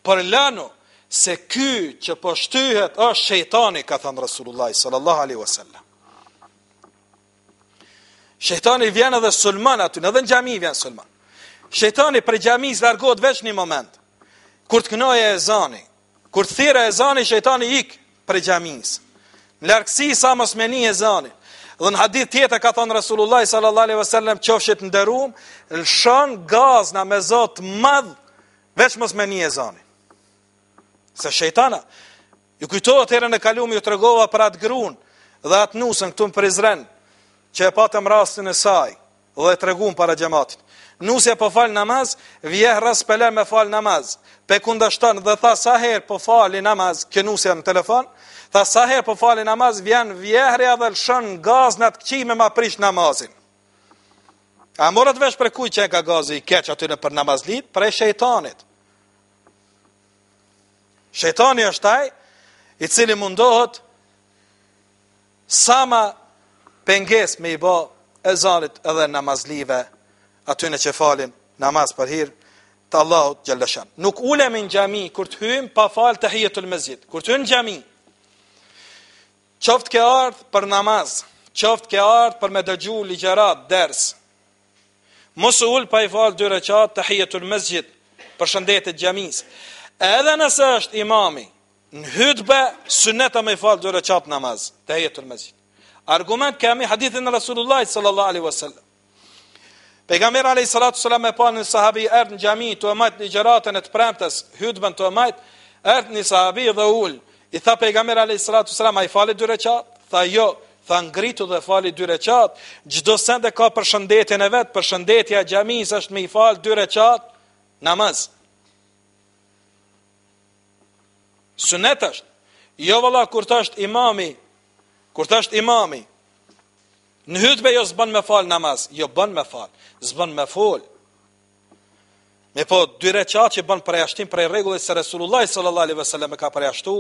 Por lanu, se ky që po shtyhet është shejtani, ka thënë Rasulullah sallallahu alaihi wasallam. Shejtani vjen edhe sulman aty, edhe në xhami vjen sulman. Shejtani për xhamis largohet vetëm një moment. Kur të kënoje ezani, kur të thirrë ezani, shejtani ik për gjamiës. Në larkësi sa mos me e zani. Dhe në hadith tjetë thënë ka thonë Rasulullah wasallam qofshit në derum, lëshon gazna me zotë madhë veç mos me e zani. Se shejtana, ju kujtoa të herën e kalumë ju të regova për atë grun dhe atë nusën këtu në Prizren që e patëm rastin e saj dhe të regumë para gjematin. Nusja po fal namaz, vjehra spele me fal namaz. Pe kundështon dhe tha sa her po fali namaz, kë nusja në telefon, tha sa her po fali namaz, vjen vjehre dhe lëshën gaznat këqi me ma prish namazin. A morët vesh për kuj e ka gazi i keq aty në për namazlit, për e shejtanit. Shejtani është taj, i cili mundohet sama penges me i bo e zanit edhe namazlive nështë atyne që falim namaz për hir të Allahut xhallashan. Nuk ulem në xhami kur të hyjm pa fal tahiyatul mesjid. Kur të hyn në xhami. qoftë ke ardh për namaz, qoftë ke ardh për me dëgju ligjërat, ders. Mos ul pa i fal dy recat tahiyatul mesjid për shëndetin e xhamis. Edhe nëse është imami në hutbë sunneta më fal dy recat namaz tahiyatul mesjid. Argument kemi hadithin e Rasulullah sallallahu alaihi wasallam Pejgamberi alayhi salatu sallam e pa në sahabi erdhi në xhami të umat në xheratën e të premtës, hutbën të umat, erdhi në sahabi dhe ul. I tha pejgamberi alayhi salatu sallam ai falë dy recat, tha jo, tha ngritu dhe falë dy recat. Çdo send e ka për shëndetin e vet, për shëndetja e xhamis është me i fal dy recat namaz. Sunet është. Jo valla kur thash imam i Kur thash në hutbe jo s'bën me fal namaz, jo bën me fal zban me fol. Me po dy recat që bën përjashtim për rregullit se Resulullah sallallahu alaihi wasallam e ka përjashtu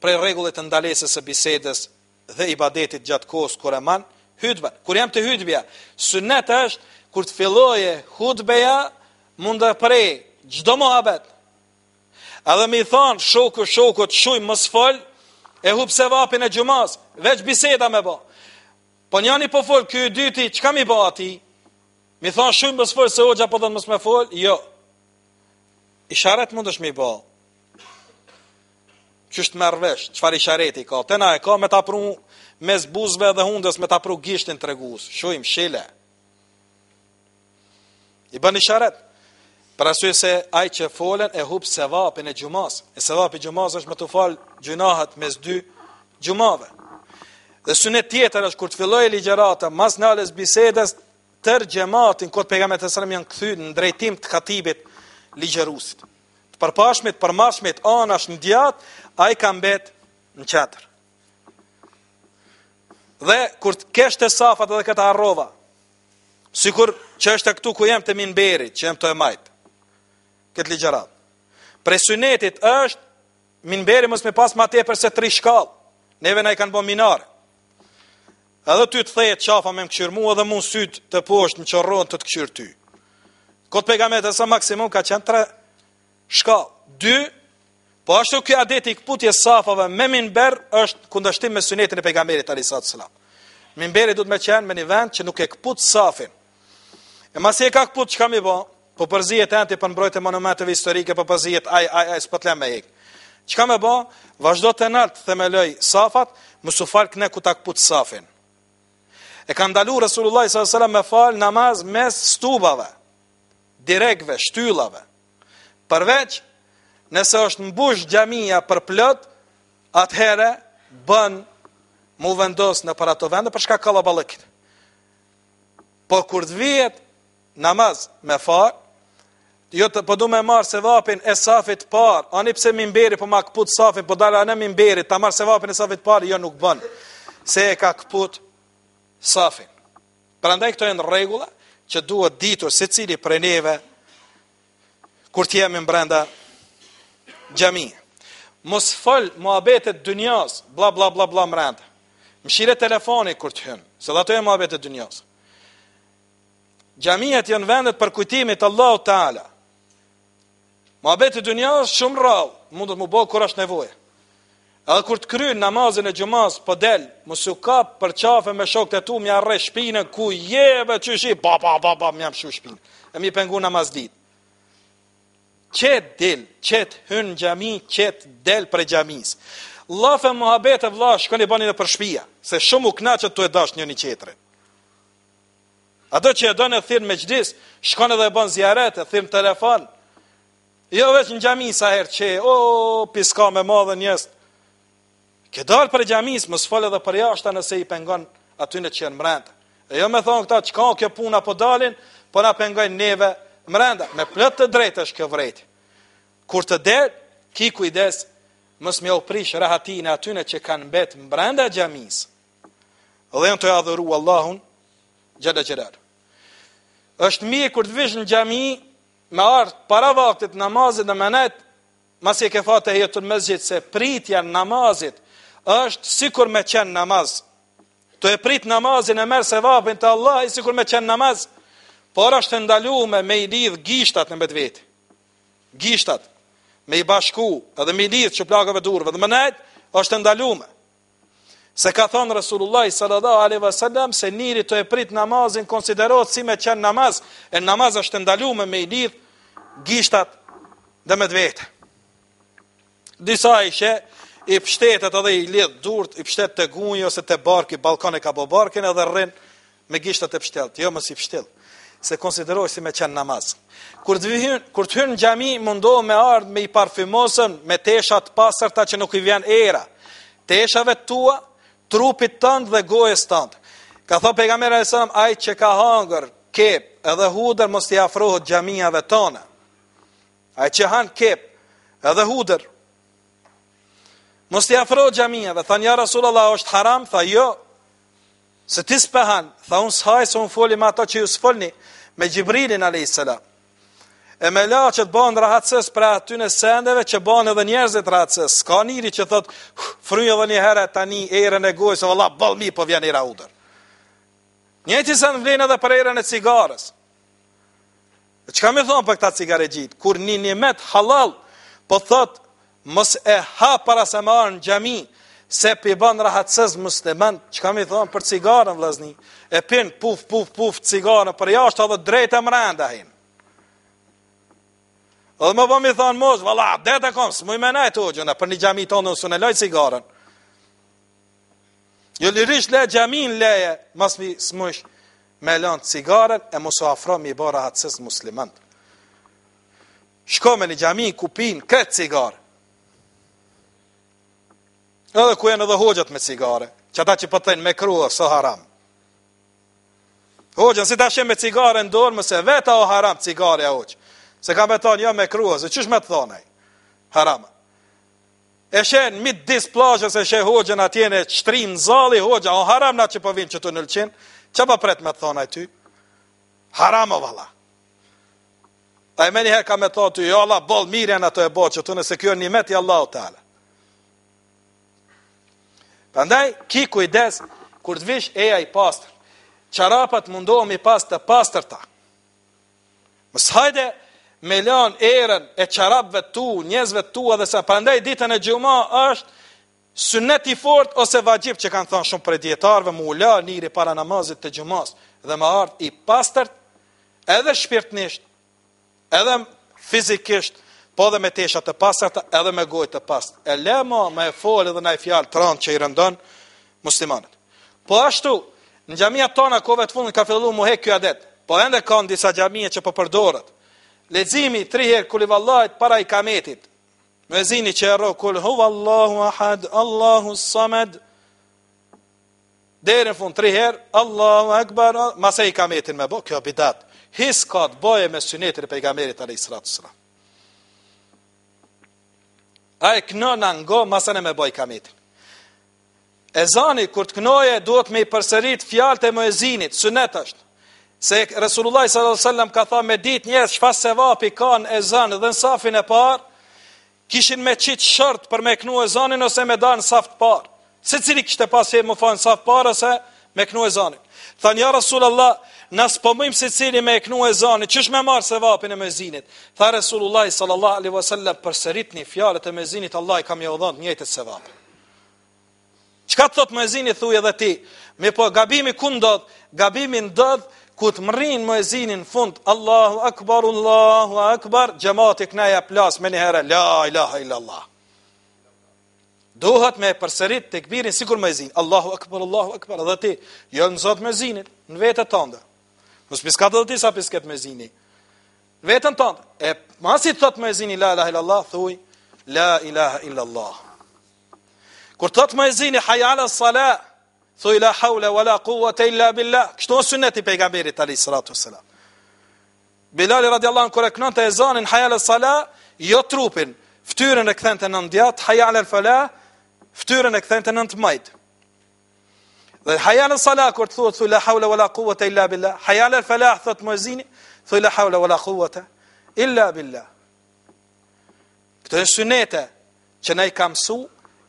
për rregullit të ndalesës së bisedës dhe ibadetit gjatë kohës kur e man hutbën. Kur jam të hutbja, sunnet është kur të filloje hutbeja mund të pre çdo mohabet. A dhe mi thonë, shoku, shoku, të shuj, më sfol, e hup se vapin e gjumaz, veç biseda me bo. Po njani po fol, ky i dyti, çka mi bo Mi thonë shumë më sëfolë se o gjë apodhën më së me jo. I sharet mund është mi bo. Qështë më rvesh, qëfar i sharet i ka. Tena e ka me t'apru me zbuzve dhe hundës, me t'apru gishtin të regus. Shumë, shile. I bën i sharet. Për asu se ajë që folën e hupë se vapin e gjumas. E se vapin e gjumas është me të falë gjunahat me dy gjumave. Dhe sënë tjetër është kur të filloj e ligjerata, mas në tër gjematin, këtë pegamet e sërëm janë këthy në drejtim të katibit ligjerusit. Të përpashmit, përmashmit, anash në djat, a i kam bet në qatër. Dhe, kur të keshë të safat edhe këta arrova, si kur që është e këtu ku jem të minë berit, që jem të e majtë, këtë ligjerat. Presunetit është, minë berit mësë me pasë ma te përse tri shkallë, neve na i kanë bo minare edhe ty të thejet qafa me më këshirë mu, edhe mund sytë të poshtë më qërron të të këshirë ty. Këtë pegamet e sa maksimum ka qenë tre shkallë. Dy, po ashtu kjo adeti i këputje safave me minber është kundashtim me sunetin e pegamerit alisat sëlam. Minberi du të me qenë me një vend që nuk e këput safin. E masi e ka këput që kam i bo, po përzijet e anti për po mbrojt e monumentëve historike, po përzijet aj, aj, aj, së pëtlem me ik. Që kam e bo, vazhdo të nartë themeloj safat, më su këne ku ta këput safin. E ka ndalu Resulullah s.a.s. me falë namaz mes stubave, direkve, shtyllave. Përveç, nëse është mbush gjamija për plët, atëhere bën mu vendos në për ato vende, përshka kalabalëkit. Po kur të vijet namaz me falë, Jo të përdu po me marë se vapin e safit par, ani pse mimberi për po ma këput safin, për po dalë anë mimberi, ta marë se vapin e safit par, jo nuk bënë, se e ka këput safin. Për ndaj këto e në regula, që duhet ditur se cili për neve, kur të jemi brenda gjami. Mos fol muhabetet dunjas, bla bla bla bla mrend. Mshire telefoni kur të hyn, se ato janë muhabetet dunjas. Xhamiat janë vendet për kujtimin e Allahut Teala. Muhabetet dunjas shumë rrallë, mund të më bëj kur është nevojë. Edhe kur të kryen namazin e xhumas, po del, mos u ka për çafe me shokët e tu, më arre shpinën ku je ve çyshi, pa pa pa pa më shu shpinë. E mi pengu namaz dit. Qet del, qet hyn xhami, qet del për xhamis. Llafe muhabet e vllah, shkoni bani në për shtëpia, se shumë u kënaqet tu e dash njëri tjetrin. Ato që e donë e thirë me gjdis, shkone dhe e bon zjarët, e thirë telefon. Jo veç në gjami sa herë që, o, piska me madhe njëst, Ke dalë për gjamis, më s'fale dhe për jashtë nëse i pengon aty në që janë mrenda. E jo me thonë këta, që ka kjo puna po dalin, po na pengojnë neve mrenda. Me plot të drejtë është kjo vrejtë. Kur të der, ki kujdes, më s'me oprish rahatin aty në që kanë betë mrenda gjamis. Dhe në të adhuru Allahun, gjatë çerat. është mi e kur të vishë në gjami, me artë para vaktit, namazit dhe menet, mas e ke fatë e jetën mëzgjit se pritja namazit, është sikur me qenë namaz. Të e prit namazin e merë se vapin të Allah, i sikur me qenë namaz, por është të ndalu me me i lidh gishtat në betë vetë. Gishtat, me i bashku, edhe me i lidh që plakëve durve dhe mënet, është të ndalu me. Se ka thonë Resulullah sallallahu alaihi wasallam se njëri të e prit namazin konsiderot si me qenë namaz, e namaz është të ndalu me me i lidh gishtat dhe me vetë. Disa ishe, i pështetet edhe i lidh durt, i pështet te gunjë ose te barki, e ka bobarkën edhe rrinë, me gishtat e pështet. Jo mos i pështet. Se konsiderojë si me qenë namaz. Kur të hyrë kur të hyn në xhami, mundohë me ardh me i parfymosën, me tesha të pastërta që nuk i vjen era. Teshave tua, trupit tënd dhe gojës tënd. Ka thënë pejgamberi e selam, ai që ka hangër, kep, edhe hudër mos i afrohet xhamiave tona. Aj që han kep, edhe hudër Mos t'i afro gjamia dhe thanë, ja Rasullallah, është haram, tha jo, se ti s'pehan, tha unë s'haj se unë folim ato që ju s'folni me Gjibrilin a.s. E me la që bën rahatsës për aty në sendeve që bën edhe njerëzit rahatsës, ka njëri që thot, frunjë dhe një herë tani, erën e gojë, se vëlla, balmi, po vjen i raudër. Njëti se në vlenë edhe për erën e cigares. E që ka me thonë për këta cigare gjitë? Kur një një halal, po thotë, mos e ha para se më arë në gjami, se pi ban rahatsës musliman, që kam i thonë për cigarën vlazni, e pin puf, puf, puf, cigarën, për jashtë edhe drejtë e mërënda hinë. Edhe më bëmi thonë mos, vala, dhe e kom, së i menaj të ugjën, për një gjami tonë në usun e loj cigarën. Jo lirish le gjamin leje, mas mi smush me lanë cigarën, e mos u afro mi bo rahatsës musliman. Shko me një gjamin, kupin, këtë cigarë, Edhe ku janë edhe hoqët me cigare, që ata që pëtëjnë po me krua, së so haram. Hoqën, si ta ashe me cigare në dorë, mëse veta o haram cigare a hoqë. Se ka me thonë, ja jo, me krua, se qësh me të thonë, haram. E shenë mitë disë plashës e shenë hoqën atjene qëtrim zali, hoqën, o haram na që pëvim po që të nëlqin, që pa po pret me të thonë ty, haram o vala. A e me njëherë ka me thonë, ja jo, la bol mirja në të e boqë, të nëse kjo një meti Allah o talë. Prandaj ki kujdes kur të vish eja i pastër. Çarapat mundohen me pastë pastërta. Mos hajde me lan erën e çarapëve tu, njerëzve tu edhe sa prandaj ditën e xhuma është sunnet i fort ose vajib që kanë thënë shumë prej dietarëve më ula niri para namazit të xhumas dhe me art i pastërt edhe shpirtnisht edhe fizikisht, po dhe me tesha të pastërta edhe me gojë të pastë. E lemo me fol edhe na i fjalë tron që i rëndon muslimanët. Po ashtu në xhamiat tona kove të fundit ka filluar muhe ky adet. Po ende kanë disa xhamie që po përdoren. Leximi 3 herë kulli vallahit para i kametit. Me zini që e ro kul huwallahu ahad Allahu samad Dere në fund, 3 herë Allahu Akbar, masaj i kametin me bo, kjo bidat, his ka të boje me pejgamberit alayhis salam. A e kënë në ngo, masën e me boj kamitin. E zani, kër të kënoje, duhet me i përserit fjalët e muezinit, së netë është. Se Resulullah s.a.s. ka tha me dit njërë, që fa se vapi ka në e zani dhe në safin e parë, kishin me qitë shërtë për me kënu e zani nëse me danë saftë parë. Se cili kishte pasi e më fanë saftë parë, ose me kënu e zani. Tha një Resulullah s.a.s nësë pëmëjmë po se cili me e knu e zani, qësh me marë se vapin e mezinit? Tha Resulullah sallallahu alaihi wasallam për sërit një fjalet e mezinit, Allah i kam jo dhënë njëtët se vapin. çka të thotë thuj edhe ti? me po, gabimi ku ndodhë? Gabimi ndodhë ku të mërinë mezinin fund, Allahu akbar, Allahu akbar, gjemati këna e plas me herë, la ilaha illallah. Duhat me përsërit të këbirin, sikur mezin, Allahu akbar, Allahu akbar, dhe ti, jo në zotë në vetë të Nësë pse ka do ti sa pesket me zini. Vetën tëndë, E të thot me zini la ilaha illallah, thuj la ilaha illallah. Kur thot me zini hayya ala sala thuj la hawla wala quwata illa billah. Kështu është sunneti pejgamberit ali sallallahu alaihi wasallam. Bilal radiallahu anhu kur e kënonte ezanin hayya ala sala jo trupin. Ftyrën e kthente nën diat hayya ala fala. Ftyrën e në të majtë. Dhe hajan e salat, kur të thua, la hawla, wala kuwata, illa billah. Hajan e falah, thua të mojzini, la hawla, wala kuwata, illa billah. Këtë në sunete, që ne i kam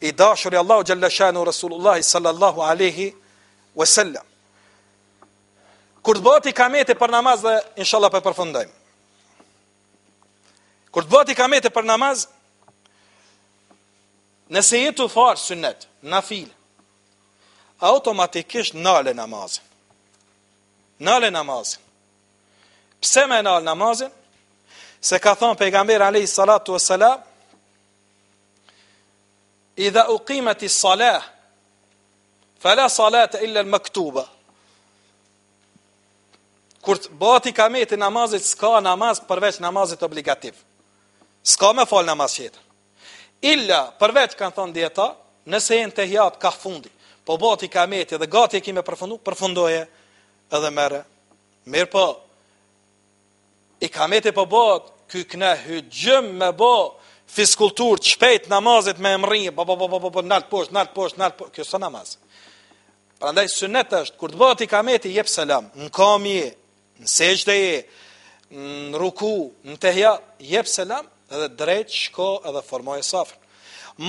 i dashur i Allahu Gjellashanu Rasulullahi sallallahu aleyhi wasallam. Kur të bëti kamete për namaz dhe, inshallah, për përfundajmë. Kur të bëti kamete për namaz, nëse jetu farë sunet, na filë, automatikisht nale namazin. Nale namazin. Pse me nale namazin? Se ka thonë pejgamberi Alehi Salatu e Salam, i dhe i salah, fele salat e al më këtuba. Kur bëti bati kameti namazit, s'ka namaz përveç namazit obligativ. S'ka me fal namaz jetë. Illa përveç kanë thonë djeta, nëse jenë të hjatë ka fundi po bati kameti dhe gati e kime përfundu, përfundoje edhe mere. Mirë po, i kameti po bat, kë këne hygjëm me bo, fiskultur, qpejt namazit me emri, po, po, po, po, po, po, natë posht, natë posht, natë posht, kjo së namaz. Prandaj, sënet është, kur të bati kameti, jep selam, në kami, në sejtëje, në ruku, në tehja, jep selam, edhe drejt, shko, edhe formoje safrë.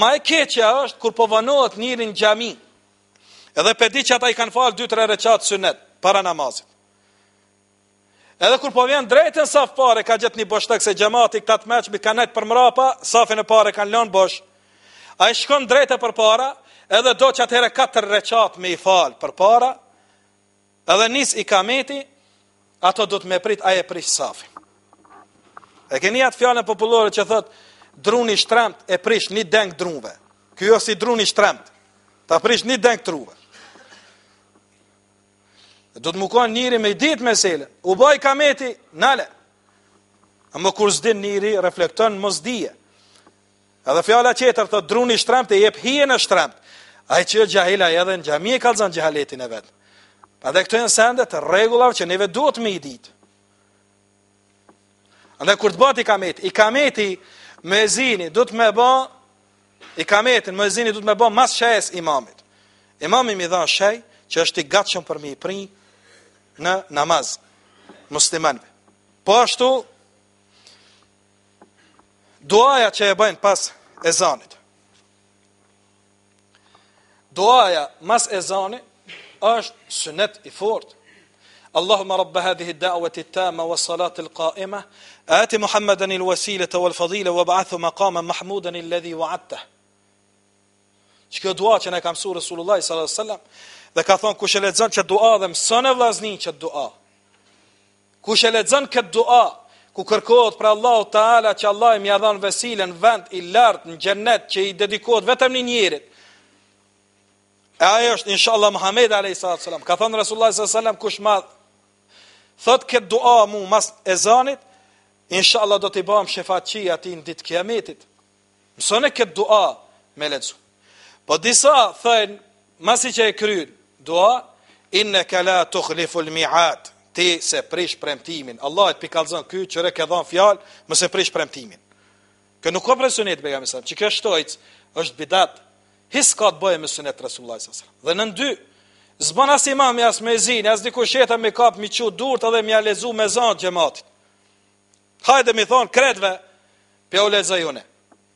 Ma e keqja është, kur po vanohet njërin gjaminë, Edhe për di që ata i kanë falë dy 3 reqatë sënet, para namazit. Edhe kur po vjen drejtën sa pare, ka gjithë një boshtek se gjemati këta të meqë, bitë kanë për mrapa, safin e pare kanë lënë bosh. A i shkon drejtë për para, edhe do që herë katër reqatë me i falë për para, edhe nis i kameti, ato do të me prit, a e prish safin. E keni atë fjallën populore që thëtë, druni shtremt e prish një deng Ky është i druni shtremt, ta prish një deng truve do të më kohen njëri me ditë mesele, u baj kameti, nale. A më kur s'din njëri, reflekton më zdije. Edhe fjala qeter të druni shtremt e jep hije në shtremt. A i që gjahila edhe në gjami e kalzan gjahaletin e vetë. A dhe këtu e sende të që neve duhet me i ditë. Andaj kur të bat i kameti, i kameti me zini du të me ba, i kametin me zini du të me ba mas shes imamit. Imamim i dha shej që është i gatshëm për mi i prinjë, në namaz muslimanëve. Po ashtu duaja që e bëjnë pas ezanit. Duaja mas ezanit është sunet i fortë. اللهم رب هذه الدعوة التامة والصلاة القائمة آت محمدا الوسيلة والفضيلة وابعثه مقاما محمودا الذي وعدته që kjo dua që ne ka mësuar Resulullah sallallahu alaihi wasallam dhe ka thonë kush e lexon këtë dua dhe mëson e vllaznin këtë dua. Kush e lexon këtë dua ku kërkohet për Allahu Teala që i më ia dhën vesilen vend i lart në xhennet që i dedikohet vetëm një njerit. E ai është inshallah Muhamedi alayhi salam. Ka thonë, Rasulullah sallallahu alaihi wasallam kush ma thot këtë dua mu mas ezanit inshallah do t'i bëjmë shefaqi atij në ditë kiametit. Mësoni këtë dua me lexu. Po disa thënë masi që e kryen dua, inne ke la të khliful mi ti se prish premtimin. Allah e të pikalzën kjo, qëre ke dhanë fjalë, më se prish premtimin. Kë nuk ka presunit, bega misam, që kjo shtojtë, është bidat, his ka të bëjë më sunet Rasullaj s.a.s. Dhe në ndy, zbën as imam, as me zinë, as diku shetë me kapë, mi qu durët edhe mi alezu me zanë gjematit. Hajde mi thonë, kredve, pja u lezajune,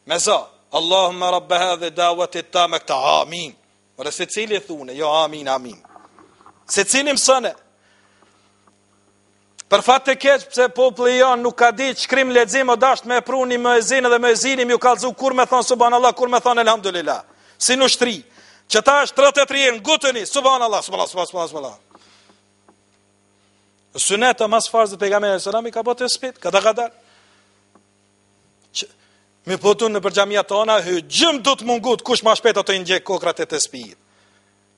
me zanë, Allahumma rabbeha dhe davatit ta me këta, amin. Mërë se cili e thune, jo amin, amin. Se cili më sëne. Për fatë të keqë pëse popële janë nuk ka di shkrim, ledzim o dasht me pruni më e zinë dhe më e zinim ju kalzu kur me thonë Subhanallah, kur me thonë elhamdulillah. Si në shtri, që ta është të të të rinë, gutëni, Subhanallah, Subhanallah, Subhanallah, Subhanallah. subanallah. të mas farzë të pegamenë e sëlami ka bëtë e spitë, këtë e këtë Me plotun në përgjamia tona, hy gjëmë du të mungut, kush ma shpeta të indjek kokrat e të spijit.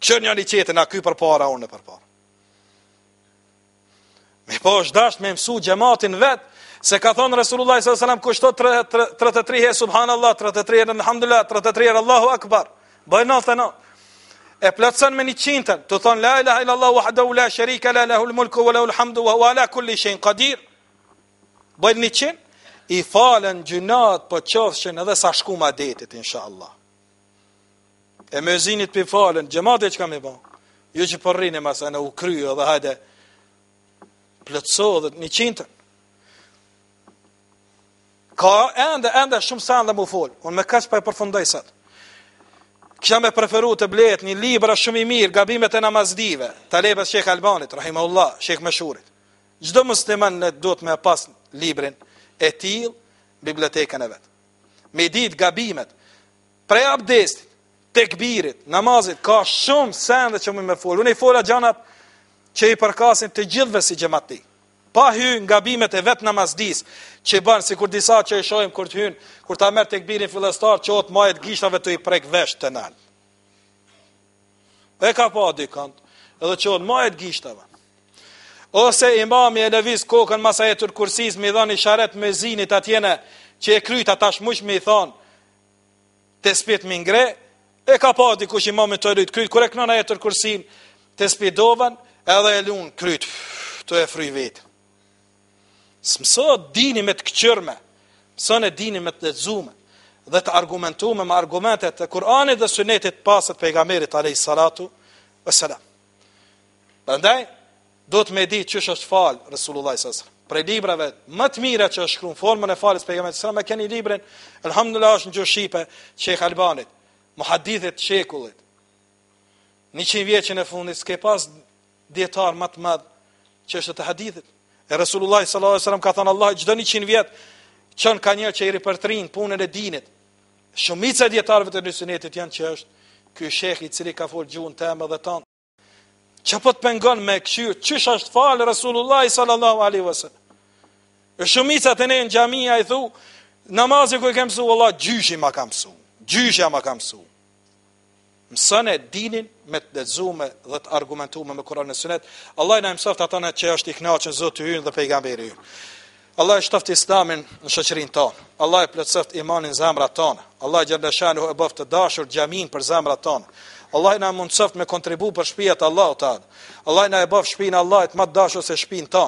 Kërë një një qëtë, a kuj për para, unë për para. Me po është dashtë me mësu gjematin vetë, Se ka thonë Resulullah s.a.s. kushto 33 e subhanallah, 33 e nëhamdullah, 33 e Allahu Akbar, bëjnë në e plëtsën me një qintën, të thonë, la ilaha illallah, wa hadahu la sharika, la lahul mulku, wa lahul hamdu, wa ala kulli shenë qadir, bëjë një qintën, i falen gjynat për qofshin edhe sa shku ma detit, insha Allah. E me zinit për falen, gjemat e që kam i ban, ju jo që përrinë po e masa në ukryo dhe hajde plëtso dhe një qintën. Ka ende, ende shumë sa endë mu folë, unë me kështë pa i përfundoj sëtë. Kësha me preferu të bletë një libra shumë i mirë, gabimet e namazdive, talebës Shekë Albanit, Rahim Allah, Shekë Meshurit. Gjdo mësliman në do të me pasë librinë, e til bibliotekën e vetë. Me dit gabimet, prej abdestit, tekbirit, namazit, ka shumë sende që më me folë. Unë i folë a gjanat që i përkasin të gjithve si gjemati. Pa hynë gabimet e vetë namazdis, që i banë, si kur disa që i shojmë kur të hynë, kur ta merë tekbirin filestar, që otë majet gishtave të i prek veshtë të nëllë. E ka pa dy kantë, edhe që otë majet gishtave, ose imami e lëviz kokën masa e tërë mi mi i sharet me zinit atjene, që e kryta tash mush mi thonë, të spit më ngre, e ka pa dikush imami të rrit, kryt, kër e knona e tërë kursin, të spit dovan, edhe e lunë kryt, të e fry vetë. Smso dini me të këqyrme, smso ne dini me të zume, dhe të argumentume me argumentet e Kur'anit dhe sunetit pasët pejgamerit a.s. Vësëllam. Përëndaj, do të me di që është falë Resulullah s.a.s. Pre librave më të mire që është shkru në formën e falës pejgamet s.a.s. me keni librin, elhamdullat është në gjëshipe qekë Albanit, muhadithit qekullit. Një që i vjeqin e fundit, s'ke pas djetar më të madhë që është të hadithit. E Resulullah s.a.s. ka thënë Allah, gjdo një që i vjetë që në ka njerë që i ripërtrin punën e dinit. Shumica djetarëve të rësunetit janë që është, Ky shekhi cili ka fol gjuhën tëmë dhe tan që po të pengon me këshyrë, qësh është falë Rasulullah sallallahu alaihi wasallam. E shumica të ne në gjamija i thu, namazë ku e kemë su, Allah, gjyshi ma kam su, gjyshi ma kam su. Mësën e dinin me të dezume dhe të argumentume me kurallë në sunet, Allah i na imësoft atane që është i knaqën të hynë dhe pejgamberi hynë. Allah i shtoft islamin në shëqërin tonë, Allah i plëtsoft imanin zemra tonë, Allah i e bëft të dashur gjamin për zemra tonë, Allah i na mundësoft me kontribu për shpijat Allah të adhë. Allah i na e bëf shpijin Allah më të se shpijin të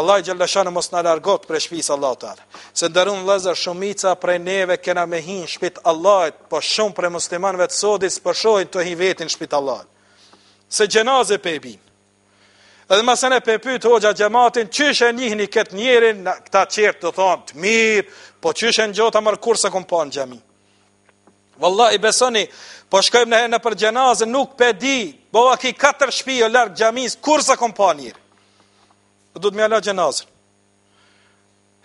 Allah i gjellëshanë mos na largot për shpijis Allah të adhë. Se ndërun lezër shumica për neve kena me hin shpijit Allah i po shumë për muslimanëve të sodis për të hi vetin shpijit Allah. Se gjenaze për e bin. Edhe masën e për e për të hoxha gjematin, qyshe njihni këtë njerin, këta çert të thonë të mirë, po qyshe në gjotë a mërkur se pa në Wallahi besoni, po shkojmë në herë në për gjenazë, nuk pe di, bova ki katër shpi o larkë gjamiz, kur sa kom pa njërë? Do të me ala Ha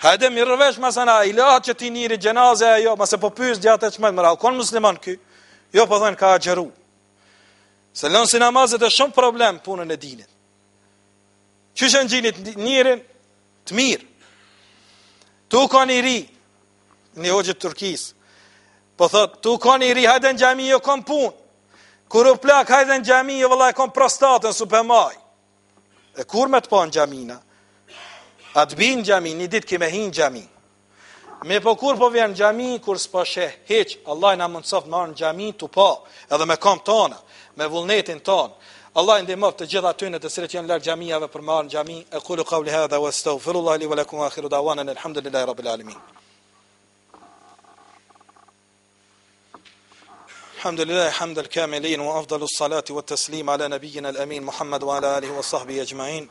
Hajde mi rëvesh më sana, ilahat që ti njëri gjenazë po e jo, mëse po pysë gjatë që mëjtë mëra, konë musliman ky, jo po dhenë ka gjeru. Se lënë si namazet e shumë problem punën e dinit. Që në gjinit njërin të mirë? Tu ka një ri, një hoqët Turkisë, Po thot, tu koni ri, hajde në gjami, jo kom pun. Kur u plak, hajde në gjami, jo vëllaj, kom prostatën, su maj. E kur me të po në gjamina? A të binë gjami, një ditë ki me hinë gjami. Me po kur po vjenë gjami, kur s'po shë heq, Allah në mundësof marë në gjami, tu po, edhe me kom tona, me vullnetin tonë. Allah në dimov të gjitha të në të sire që janë lërë gjamiave për marë në gjami, e kulu qavli hadha, wa stofirullahi, wa lakum akhiru dawanan, alhamdulillahi, alamin. الحمد لله حمد الكاملين وأفضل الصلاة والتسليم على نبينا الأمين محمد وعلى آله وصحبه أجمعين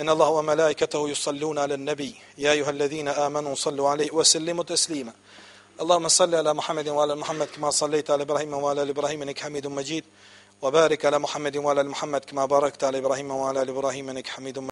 إن الله وملائكته يصلون على النبي يا أيها الذين آمنوا صلوا عليه وسلموا تسليما اللهم صل على محمد وعلى محمد كما صليت على إبراهيم وعلى آل إبراهيم إنك حميد مجيد وبارك على محمد وعلى محمد كما باركت على إبراهيم وعلى آل إبراهيم إنك حميد مجيد